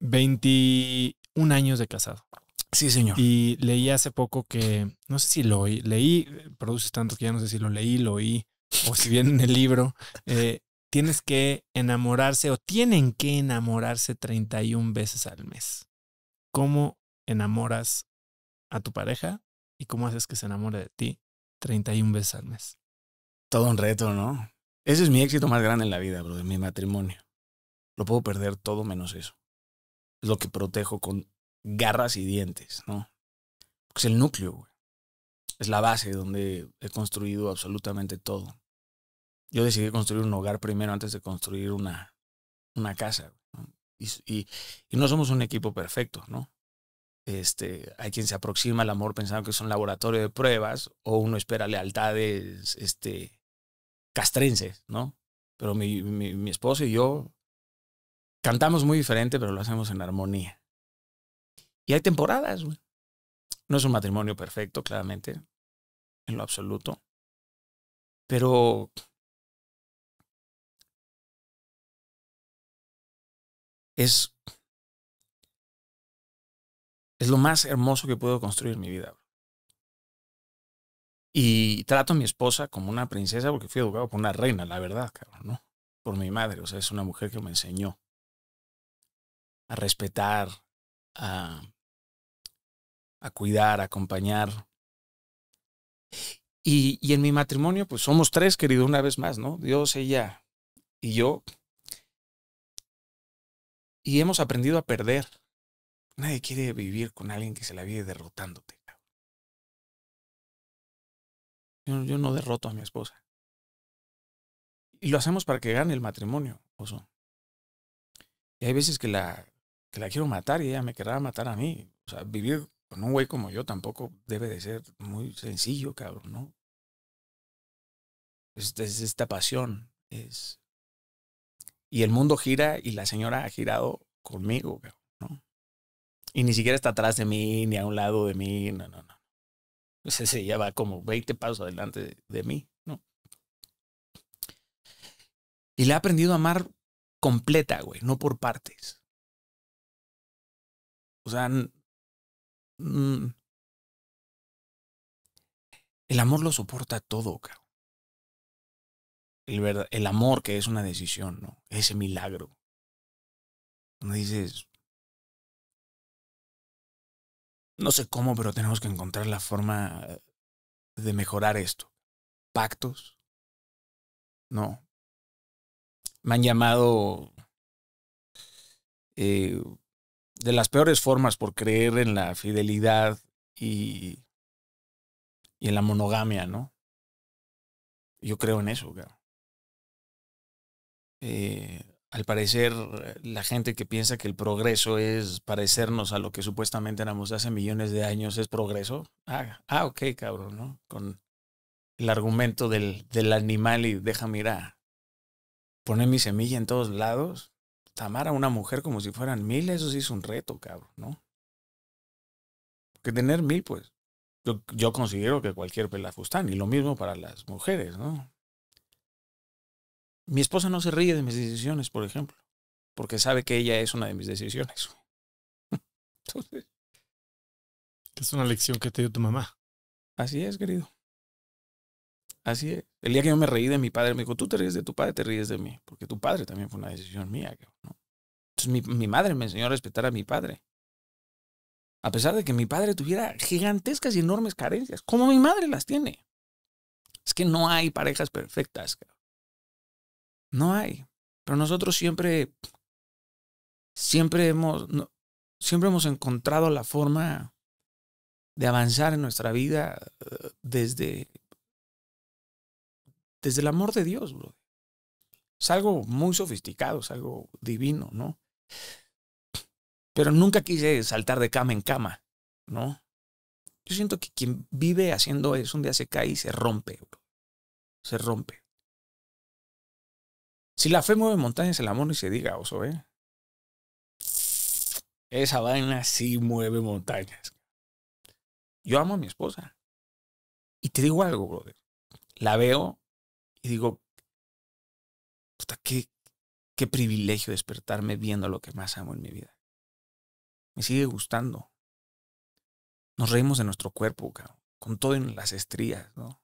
21 años de casado. Sí, señor. Y leí hace poco que, no sé si lo oí, leí, produces tanto que ya no sé si lo leí, lo oí, o si bien en el libro, eh, tienes que enamorarse o tienen que enamorarse 31 veces al mes. ¿Cómo enamoras a tu pareja y cómo haces que se enamore de ti 31 veces al mes? Todo un reto, ¿no? Ese es mi éxito más grande en la vida, bro, de mi matrimonio. Lo puedo perder todo menos eso es lo que protejo con garras y dientes, ¿no? es el núcleo, güey. Es la base donde he construido absolutamente todo. Yo decidí construir un hogar primero antes de construir una, una casa. ¿no? Y, no somos un equipo perfecto, ¿no? Este, hay quien se aproxima al amor pensando que es un laboratorio de pruebas o uno espera lealtades este, castrenses, ¿no? Pero mi, mi, mi esposo y yo Cantamos muy diferente, pero lo hacemos en armonía. Y hay temporadas, güey. No es un matrimonio perfecto, claramente, en lo absoluto. Pero es, es lo más hermoso que puedo construir mi vida. Y trato a mi esposa como una princesa porque fui educado por una reina, la verdad, cabrón, ¿no? Por mi madre, o sea, es una mujer que me enseñó a respetar, a, a cuidar, a acompañar. Y, en mi matrimonio, pues somos tres, querido, una vez más, ¿no? Dios, ella y yo. Y hemos aprendido a perder. Nadie quiere vivir con alguien que se la vive derrotándote. Yo, yo no derroto a mi esposa. Y lo hacemos para que gane el matrimonio, oso. Y hay veces que la que la quiero matar y ella me querrá matar a mí. O sea, vivir con un güey como yo tampoco debe de ser muy sencillo, cabrón, ¿no? Es, esta pasión. Es... Y el mundo gira y la señora ha girado conmigo, ¿no? Y ni siquiera está atrás de mí, ni a un lado de mí, no, no, no. Pues ese ya va como 20 pasos adelante de, mí, ¿no? Y le ha aprendido a amar completa, güey, no por partes. O sea, mm. el amor lo soporta todo, cabrón. El, el amor que es una decisión, ¿no? Ese milagro. ¿No dices, no sé cómo, pero tenemos que encontrar la forma eh, de mejorar esto. Pactos. No. Me han llamado eh, de las peores formas por creer en la fidelidad y, y en la monogamia, ¿no? Yo creo en eso, claro. Eh, al parecer, eh, la gente que piensa que el progreso es parecernos a lo que supuestamente éramos hace millones de años es progreso. Ah, ah ok, cabrón, ¿no? Con el argumento del, del animal y deja mirar, poner mi semilla en todos lados amar a una mujer como si fueran mil, eso sí es un reto, cabrón, ¿no? que tener mil, pues, yo, yo considero que cualquier pelafustán, y lo mismo para las mujeres, ¿no? Mi esposa no se ríe de mis decisiones, por ejemplo, porque sabe que ella es una de mis decisiones. *laughs* Entonces. Es una lección que te dio tu mamá. Así es, querido. Así es. El día que yo me reí de mi padre, me dijo, tú te ríes de tu padre, te ríes de mí, porque tu padre también fue una decisión mía. ¿no? Entonces mi, mi madre me enseñó a respetar a mi padre. A pesar de que mi padre tuviera gigantescas y enormes carencias, como mi madre las tiene. Es que no hay parejas perfectas. No hay. Pero nosotros siempre, siempre hemos, siempre hemos encontrado la forma de avanzar en nuestra vida eh, desde desde el amor de Dios, bro. Es algo muy sofisticado, es algo divino, ¿no? Pero nunca quise saltar de cama en cama, ¿no? Yo siento que quien vive haciendo eso un día se cae y se rompe, bro. Se rompe. Si la fe mueve montañas, el amor ni se diga, oso, ¿eh? Esa vaina sí mueve montañas. Yo amo a mi esposa. Y te digo algo, brother. La veo y digo, puta, qué, qué privilegio despertarme viendo lo que más amo en mi vida. Me sigue gustando. Nos reímos de nuestro cuerpo, con todo en las estrías, ¿no?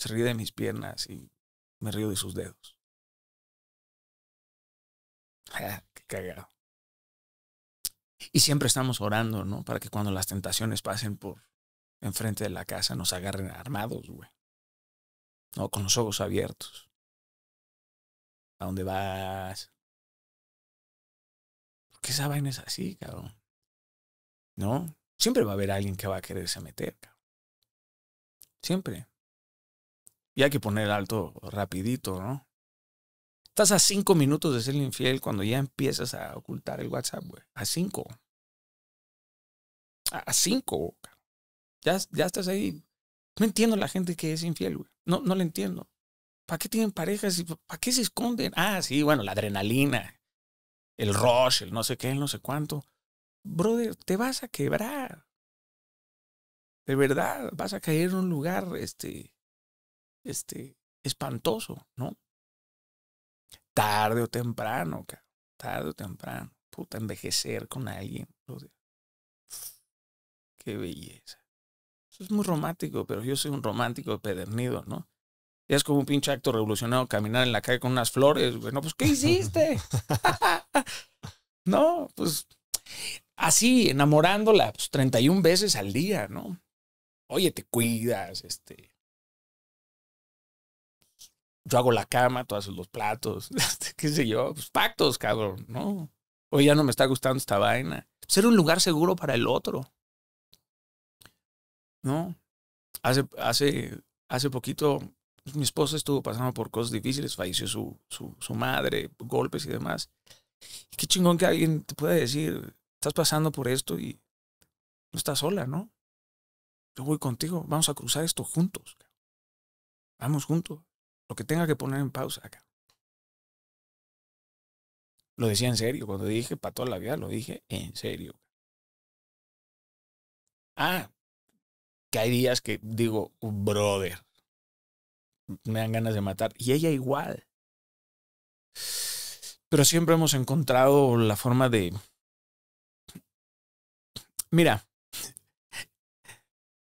Se ríe de mis piernas y me río de sus dedos. Ah, qué cagado. Y siempre estamos orando, ¿no? Para que cuando las tentaciones pasen por enfrente de la casa nos agarren armados, güey. No, con los ojos abiertos. ¿A dónde vas? qué esa vaina es así, cabrón. ¿No? Siempre va a haber alguien que va a quererse meter, cabrón. Siempre. Y hay que poner alto rapidito, ¿no? Estás a cinco minutos de ser infiel cuando ya empiezas a ocultar el WhatsApp, güey. A cinco. A, cinco, cabrón. Ya, ya estás ahí. No entiendo la gente que es infiel, güey. No, no le entiendo. ¿Para qué tienen parejas? ¿Para qué se esconden? Ah, sí, bueno, la adrenalina, el rush, el no sé qué, el no sé cuánto. Brother, te vas a quebrar. De verdad, vas a caer en un lugar, este, este, espantoso, ¿no? Tarde o temprano, cara. Tarde o temprano. Puta, envejecer con alguien, Qué belleza es muy romántico, pero yo soy un romántico pedernido, ¿no? es como un pinche acto revolucionario caminar en la calle con unas flores, bueno, pues, ¿qué hiciste? *laughs* no, pues, así, enamorándola, pues, 31 veces al día, ¿no? Oye, te cuidas, este. Yo hago la cama, tú haces los platos, *laughs* este, qué sé yo, pues pactos, cabrón, ¿no? Hoy ya no me está gustando esta vaina. Ser un lugar seguro para el otro. ¿no? Hace, hace, hace poquito mi esposa estuvo pasando por cosas difíciles, falleció su, su, su madre, golpes y demás. qué chingón que alguien te pueda decir, estás pasando por esto y no estás sola, ¿no? Yo voy contigo, vamos a cruzar esto juntos. Vamos juntos. Lo que tenga que poner en pausa acá. Lo decía en serio, cuando dije para toda la vida, lo dije en serio. Ah, que hay días que digo, brother, me dan ganas de matar. Y ella igual. Pero siempre hemos encontrado la forma de... Mira,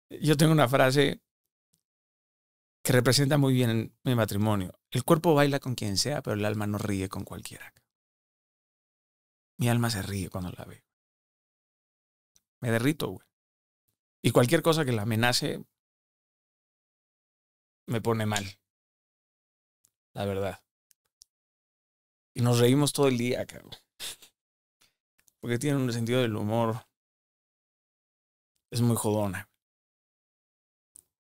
yo tengo una frase que representa muy bien mi matrimonio. El cuerpo baila con quien sea, pero el alma no ríe con cualquiera. Mi alma se ríe cuando la veo. Me derrito, güey. Y cualquier cosa que la amenace me pone mal. La verdad. Y nos reímos todo el día, cabrón. Porque tiene un sentido del humor. Es muy jodona.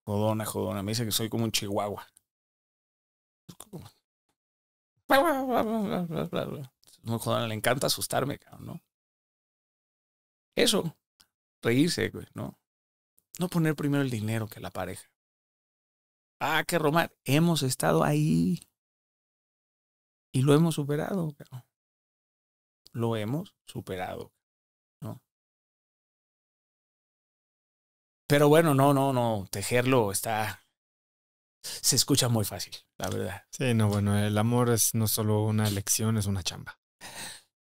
Jodona, jodona. Me dice que soy como un chihuahua. Es muy jodona. Le encanta asustarme, cabrón, ¿no? Eso. Reírse, güey, ¿no? No poner primero el dinero que la pareja. Ah, que romar hemos estado ahí. Y lo hemos superado, cabrón. Lo hemos superado, ¿no? Pero bueno, no, no, no. Tejerlo está. Se escucha muy fácil, la verdad. Sí, no, bueno, el amor es no solo una lección, es una chamba.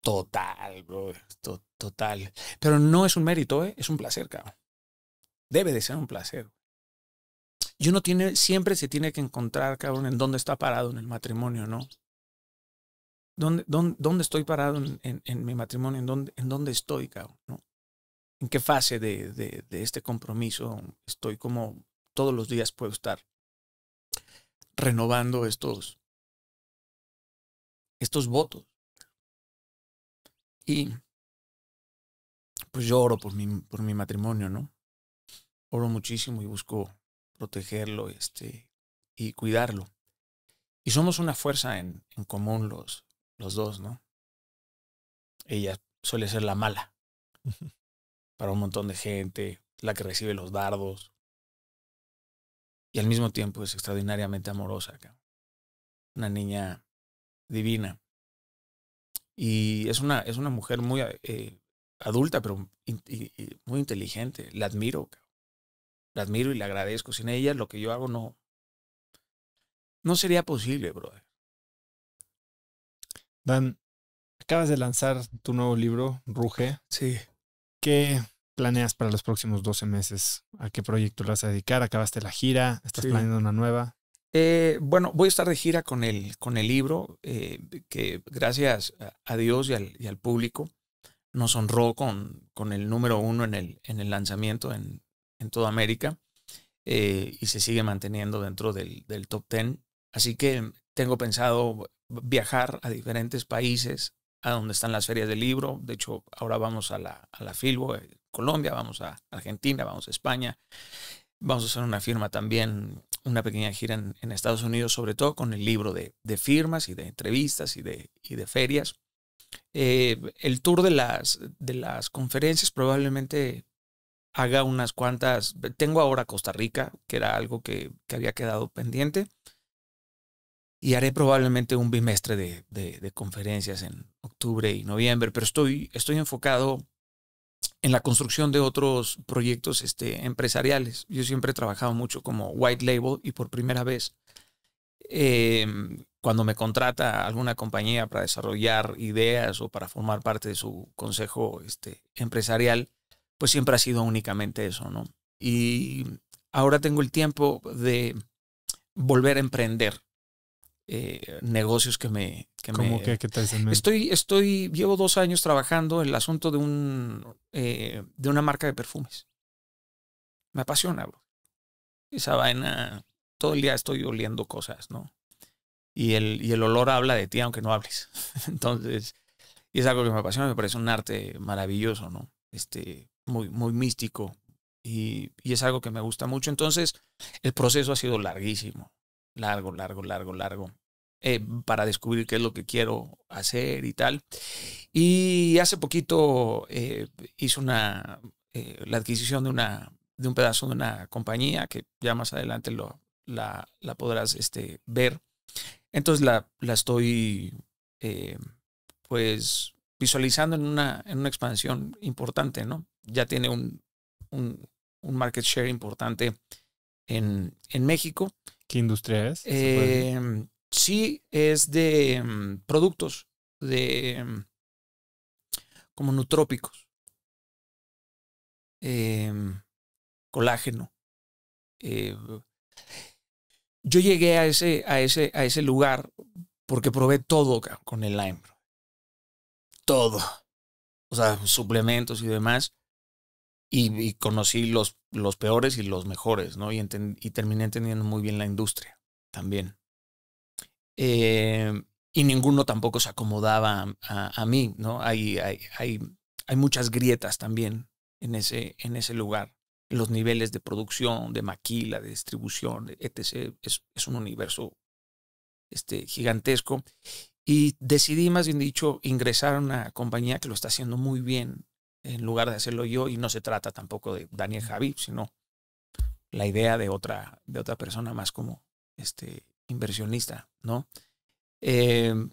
Total, bro. total. Pero no es un mérito, ¿eh? es un placer, cabrón debe de ser un placer. Y uno tiene, siempre se tiene que encontrar, cabrón, en dónde está parado en el matrimonio, ¿no? ¿Dónde, dónde, estoy parado en, mi matrimonio? ¿En dónde, en dónde estoy, cabrón? ¿En qué fase de, de este compromiso estoy? Como todos los días puedo estar renovando estos, estos votos. Y pues yo por mi, por mi matrimonio, ¿no? oro muchísimo y busco protegerlo este, y cuidarlo. Y somos una fuerza en, común los, los dos, ¿no? Ella suele ser la mala para un montón de gente, la que recibe los dardos. Y al mismo tiempo es extraordinariamente amorosa. Una niña divina. Y es una, es una mujer muy eh, adulta, pero muy inteligente. La admiro la admiro y le agradezco. Sin ella lo que yo hago no, no sería posible, brother. Dan, acabas de lanzar tu nuevo libro, Ruge. Sí. ¿Qué planeas para los próximos 12 meses? ¿A qué proyecto lo vas a dedicar? ¿Acabaste la gira? ¿Estás planeando una nueva? Eh, bueno, voy a estar de gira con el, con el libro, eh, que gracias a Dios y al, público nos honró con, con el número uno en el, en el lanzamiento en en toda América eh, y se sigue manteniendo dentro del, top 10. Así que tengo pensado viajar a diferentes países, a donde están las ferias de libro. De hecho, ahora vamos a la, a la Filbo, eh, Colombia, vamos a Argentina, vamos a España. Vamos a hacer una firma también, una pequeña gira en, Estados Unidos, sobre todo con el libro de, de firmas y de entrevistas y de, y de ferias. Eh, el tour de las, de las conferencias probablemente haga unas cuantas. Tengo ahora Costa Rica, que era algo que, había quedado pendiente. Y haré probablemente un bimestre de, conferencias en octubre y noviembre, pero estoy, estoy enfocado en la construcción de otros proyectos este, empresariales. Yo siempre he trabajado mucho como white label y por primera vez, em, cuando me contrata alguna compañía para desarrollar ideas o para formar parte de su consejo este, empresarial, pues siempre ha sido únicamente eso, ¿no? Y ahora tengo el tiempo de volver a emprender eh, negocios que me... ¿Cómo que, estoy, estoy, llevo dos años trabajando en el asunto de, un, eh, de una marca de perfumes. Me apasiona, bro. Esa vaina, todo el día estoy oliendo cosas, ¿no? Y el, y el olor habla de ti, aunque no hables. *laughs* Entonces, y es algo que me apasiona, me parece un arte maravilloso, ¿no? Este, muy, muy místico y, es algo que me gusta mucho. Entonces, el proceso ha sido larguísimo, largo, largo, largo, largo, eh, para descubrir qué es lo que quiero hacer y tal. Y hace poquito eh, hice una, eh, la adquisición de, una, de un pedazo de una compañía que ya más adelante lo, la, la podrás este, ver. Entonces la, la estoy pues visualizando en una, en una expansión importante, ¿no? ya tiene un, un, market share importante en, en, México. ¿Qué industria es? Em, sí, es de em, productos de em, como nutrópicos, colágeno. Eh, yo llegué a ese, a, ese, a ese lugar porque probé todo con el Lime. Todo. O sea, suplementos y demás y, conocí los, los peores y los mejores, ¿no? Y, terminé entendiendo muy bien la industria también. Eh, y ninguno tampoco se acomodaba a, mí, ¿no? Hay, hay, hay, muchas grietas también en ese, en ese lugar. Los niveles de producción, de maquila, de distribución, etc. Es, es un universo este, gigantesco. Y decidí, más bien dicho, ingresar a una compañía que lo está haciendo muy bien en lugar de hacerlo yo, y no se trata tampoco de Daniel Javi, sino la idea de otra, de otra persona más como este inversionista, ¿no? Em,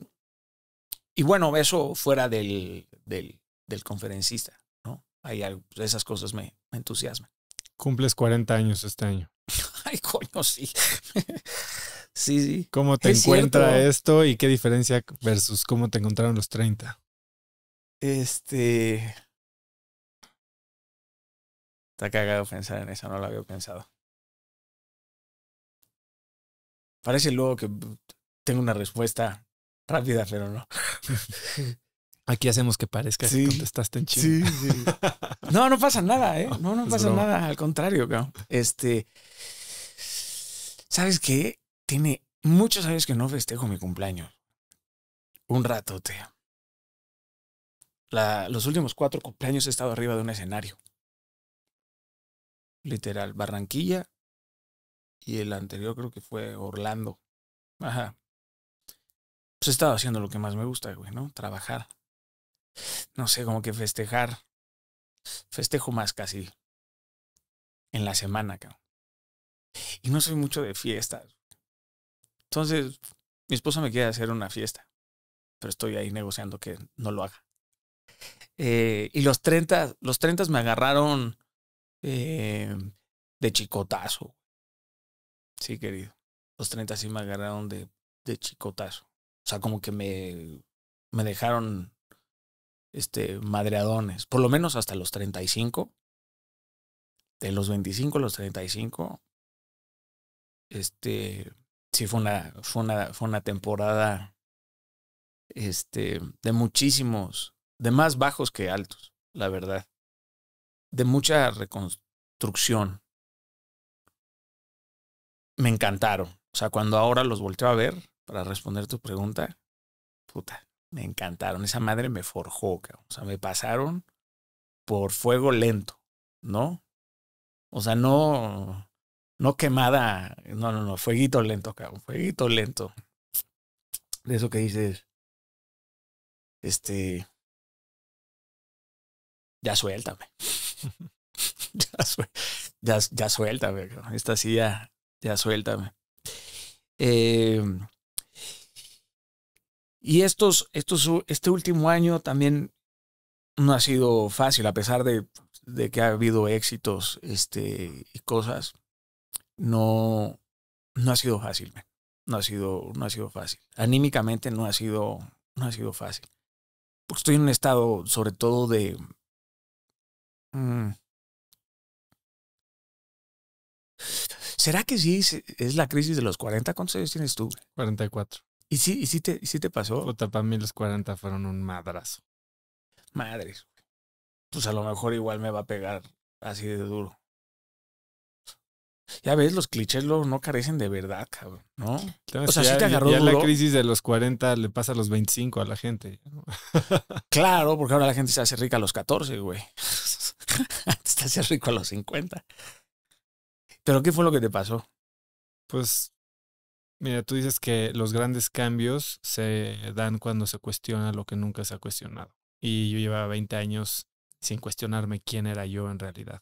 y bueno, eso fuera del, del, conferencista, ¿no? Hay pues, esas cosas me, entusiasman. Cumples 40 años este año. *laughs* Ay, coño, sí. *laughs* sí, sí. ¿Cómo te encuentra esto y qué diferencia versus cómo te encontraron los 30? Este ha cagado pensar en eso, no lo había pensado. Parece luego que tengo una respuesta rápida, pero no. *laughs* Aquí hacemos que parezca que contestaste en chino. Sí, sí. *laughs* No, no pasa nada, ¿eh? Ah, no, no pasa nada. Al contrario, cabrón. Este. ¿Sabes qué? Tiene muchos años que no festejo mi cumpleaños. Un rato, los últimos cuatro cumpleaños he estado arriba de un escenario literal, Barranquilla y el anterior creo que fue Orlando. Ajá. Pues estado haciendo lo que más me gusta, güey, ¿no? Trabajar. No sé, como que festejar. Festejo más casi en la semana, cabrón. Y no soy mucho de fiestas. Entonces, mi esposa me quiere hacer una fiesta, pero estoy ahí negociando que no lo haga. Eh, y los 30, los 30 me agarraron eh, de chicotazo. Sí, querido. Los 30 sí me agarraron de, de chicotazo. O sea, como que me, me dejaron este, madreadones. Por lo menos hasta los 35. De los 25 a los 35. Este. Sí, fue una, fue una, fue una temporada. Este. De muchísimos. De más bajos que altos, la verdad de mucha reconstrucción. Me encantaron. O sea, cuando ahora los volteo a ver para responder tu pregunta, puta, me encantaron. Esa madre me forjó, cabrón. O sea, me pasaron por fuego lento, ¿no? O sea, no, no quemada, no, no, no, fueguito lento, cabrón, fueguito lento. De eso que dices, este, ya suéltame. *laughs* ya, suéltame, esta sí ya, suéltame. Em, y estos, estos, este último año también no ha sido fácil, a pesar de, que ha habido éxitos este, y cosas, no, no ha sido fácil, no ha sido, no ha sido fácil. Anímicamente no ha sido, no ha sido fácil. Porque estoy en un estado, sobre todo de, Mm. ¿Será que sí es la crisis de los 40? ¿Cuántos años tienes tú? 44. ¿Y sí, y sí, te, y sí te pasó? para mí los 40 fueron un madrazo. Madres. Pues a lo mejor igual me va a pegar así de duro. Ya ves, los clichés no carecen de verdad, cabrón, ¿no? o sea, ya, te agarró la crisis de los 40 le pasa a los 25 a la gente. *laughs* claro, porque ahora la gente se hace rica a los 14, güey. *laughs* Estás rico a los 50. ¿Pero qué fue lo que te pasó? Pues, mira, tú dices que los grandes cambios se dan cuando se cuestiona lo que nunca se ha cuestionado. Y yo llevaba 20 años sin cuestionarme quién era yo en realidad.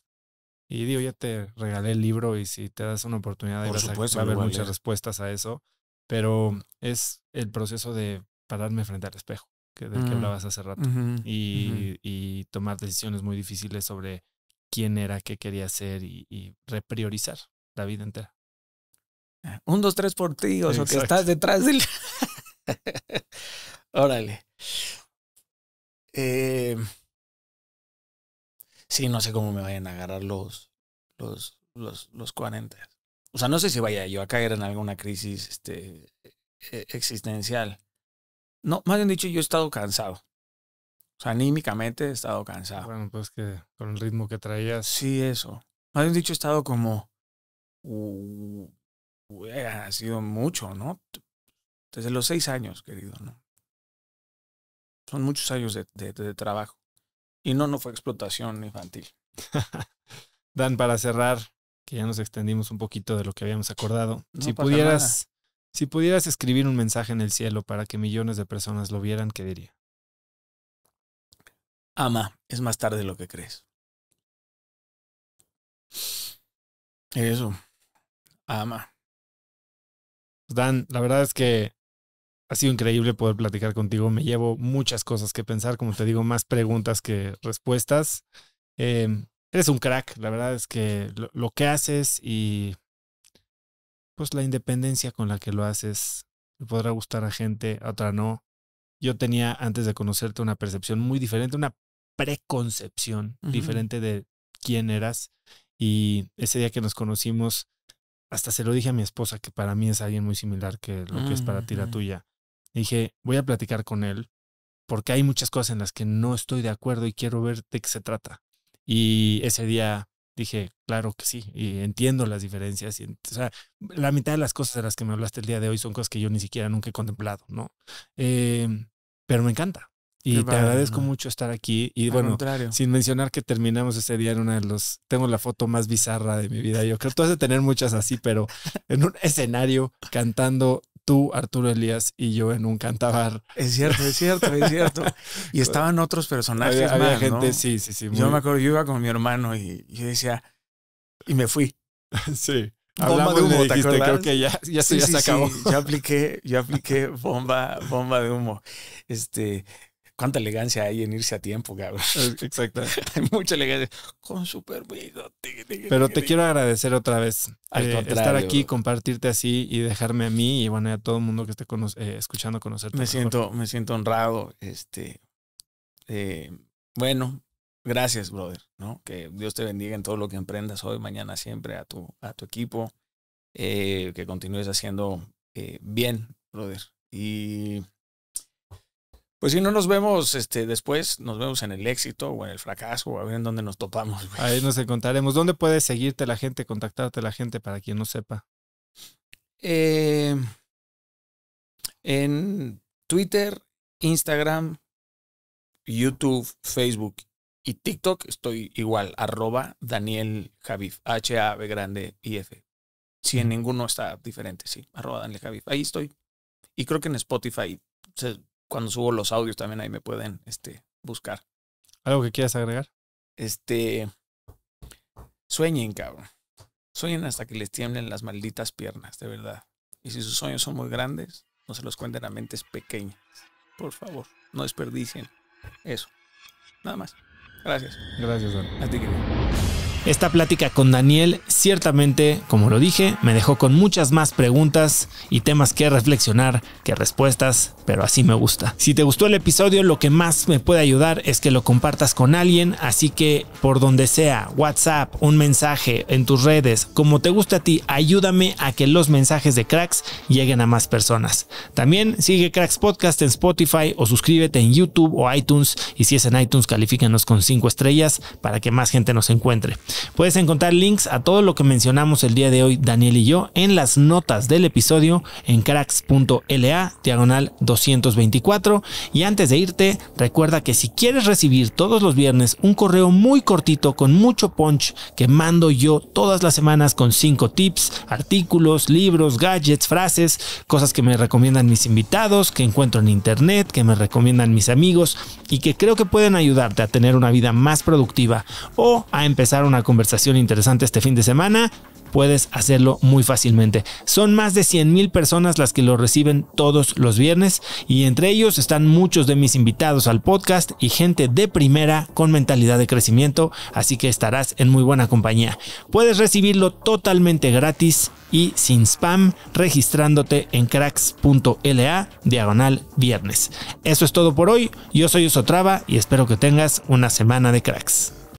Y digo, ya te regalé el libro y si te das una oportunidad, de va a haber muchas respuestas a eso. Pero es el proceso de pararme frente al espejo que del que mm. hablabas hace rato, y, y, tomar decisiones muy difíciles sobre quién era, qué quería ser y, repriorizar la vida entera. Ah, un, dos, tres por ti, o sea, que estás detrás del... *laughs* Órale. Eh, sí, no sé cómo me vayan a agarrar los, los, los, los 40. O sea, no sé si vaya yo a caer en alguna crisis este, e, existencial. No, más bien dicho, yo he estado cansado. O sea, anímicamente he estado cansado. Bueno, pues que con el ritmo que traías. Sí, eso. Más bien dicho, he estado como. ha uh, sido mucho, ¿no? Desde los seis años, querido, ¿no? Son muchos años de, de, trabajo. Y no, no fue explotación infantil. *laughs* Dan, para cerrar, que ya nos extendimos un poquito de lo que habíamos acordado. si pudieras si pudieras escribir un mensaje en el cielo para que millones de personas lo vieran, ¿qué diría? Ama, es más tarde de lo que crees. Eso. Ama. Dan, la verdad es que ha sido increíble poder platicar contigo. Me llevo muchas cosas que pensar, como te digo, más preguntas que respuestas. Em, eres un crack, la verdad es que lo que haces y pues la independencia con la que lo haces le podrá gustar a gente, a otra no. Yo tenía antes de conocerte una percepción muy diferente, una preconcepción diferente de quién eras. Y ese día que nos conocimos, hasta se lo dije a mi esposa, que para mí es alguien muy similar que lo que es para ti la tuya. dije, voy a platicar con él porque hay muchas cosas en las que no estoy de acuerdo y quiero ver de qué se trata. Y ese día dije, claro que sí, y entiendo las diferencias. Y, o sea, la mitad de las cosas de las que me hablaste el día de hoy son cosas que yo ni siquiera nunca he contemplado, ¿no? Em, pero me encanta. Y te agradezco mucho estar aquí. Y bueno, sin mencionar que terminamos ese día en una de los. Tengo la foto más bizarra de mi vida. Yo creo que tú has de tener muchas así, pero en un escenario cantando tú, Arturo Elías y yo en un cantabar. Es cierto, es cierto, es cierto. *laughs* Y estaban otros personajes había, gente, sí, sí, sí. Yo me acuerdo, yo iba con mi hermano y yo decía, y me fui. *laughs* Sí. Bomba de humo, ¿te creo que ya, ya, ya se acabó. Sí. *laughs* Yo apliqué, yo apliqué bomba, bomba de humo. Este, cuánta elegancia hay en irse a tiempo, cabrón. Eh, exacto. *laughs* hay mucha elegancia. Con super Pero te quiero agradecer otra vez Al eh, estar aquí, compartirte así y dejarme a mí y bueno, a todo el mundo que esté eh, escuchando conocerte. Me siento, me siento honrado. Este, bueno, gracias, brother, ¿no? Que Dios te bendiga en todo lo que emprendas hoy, mañana, siempre, a tu, a tu equipo. que continúes haciendo bien, brother. Y pues si no nos vemos este, después, nos vemos en el éxito o en el fracaso, o a ver en dónde nos topamos. Ahí nos encontraremos. ¿Dónde puede seguirte la gente, contactarte la gente para quien no sepa? Eh, en Twitter, Instagram, YouTube, Facebook y TikTok estoy igual, arroba Daniel Javif, H-A-B grande y F. Si en ninguno está diferente, sí, arroba Daniel Javif. Ahí estoy. Y creo que en Spotify cuando subo los audios también ahí me pueden este, buscar. ¿Algo que quieras agregar? Este, sueñen, cabrón. Sueñen hasta que les tiemblen las malditas piernas, de verdad. Y si sus sueños son muy grandes, no se los cuenten a mentes pequeñas. Por favor, no desperdicien eso. Nada más. Gracias. Gracias, Don. A ti, querido. Esta plática con Daniel ciertamente, como lo dije, me dejó con muchas más preguntas y temas que reflexionar que respuestas, pero así me gusta. Si te gustó el episodio, lo que más me puede ayudar es que lo compartas con alguien, así que por donde sea, WhatsApp, un mensaje, en tus redes, como te gusta a ti, ayúdame a que los mensajes de Cracks lleguen a más personas. También sigue Cracks Podcast en Spotify o suscríbete en YouTube o iTunes y si es en iTunes califícanos con 5 estrellas para que más gente nos encuentre. Puedes encontrar links a todo lo que mencionamos el día de hoy, Daniel y yo, en las notas del episodio en cracks.la, diagonal 224. Y antes de irte, recuerda que si quieres recibir todos los viernes un correo muy cortito con mucho punch que mando yo todas las semanas con 5 tips, artículos, libros, gadgets, frases, cosas que me recomiendan mis invitados, que encuentro en internet, que me recomiendan mis amigos y que creo que pueden ayudarte a tener una vida más productiva o a empezar una conversación interesante este fin de semana, puedes hacerlo muy fácilmente. Son más de 100 mil personas las que lo reciben todos los viernes y entre ellos están muchos de mis invitados al podcast y gente de primera con mentalidad de crecimiento, así que estarás en muy buena compañía. Puedes recibirlo totalmente gratis y sin spam registrándote en cracks.la diagonal viernes. Eso es todo por hoy, yo soy Osotrava y espero que tengas una semana de cracks.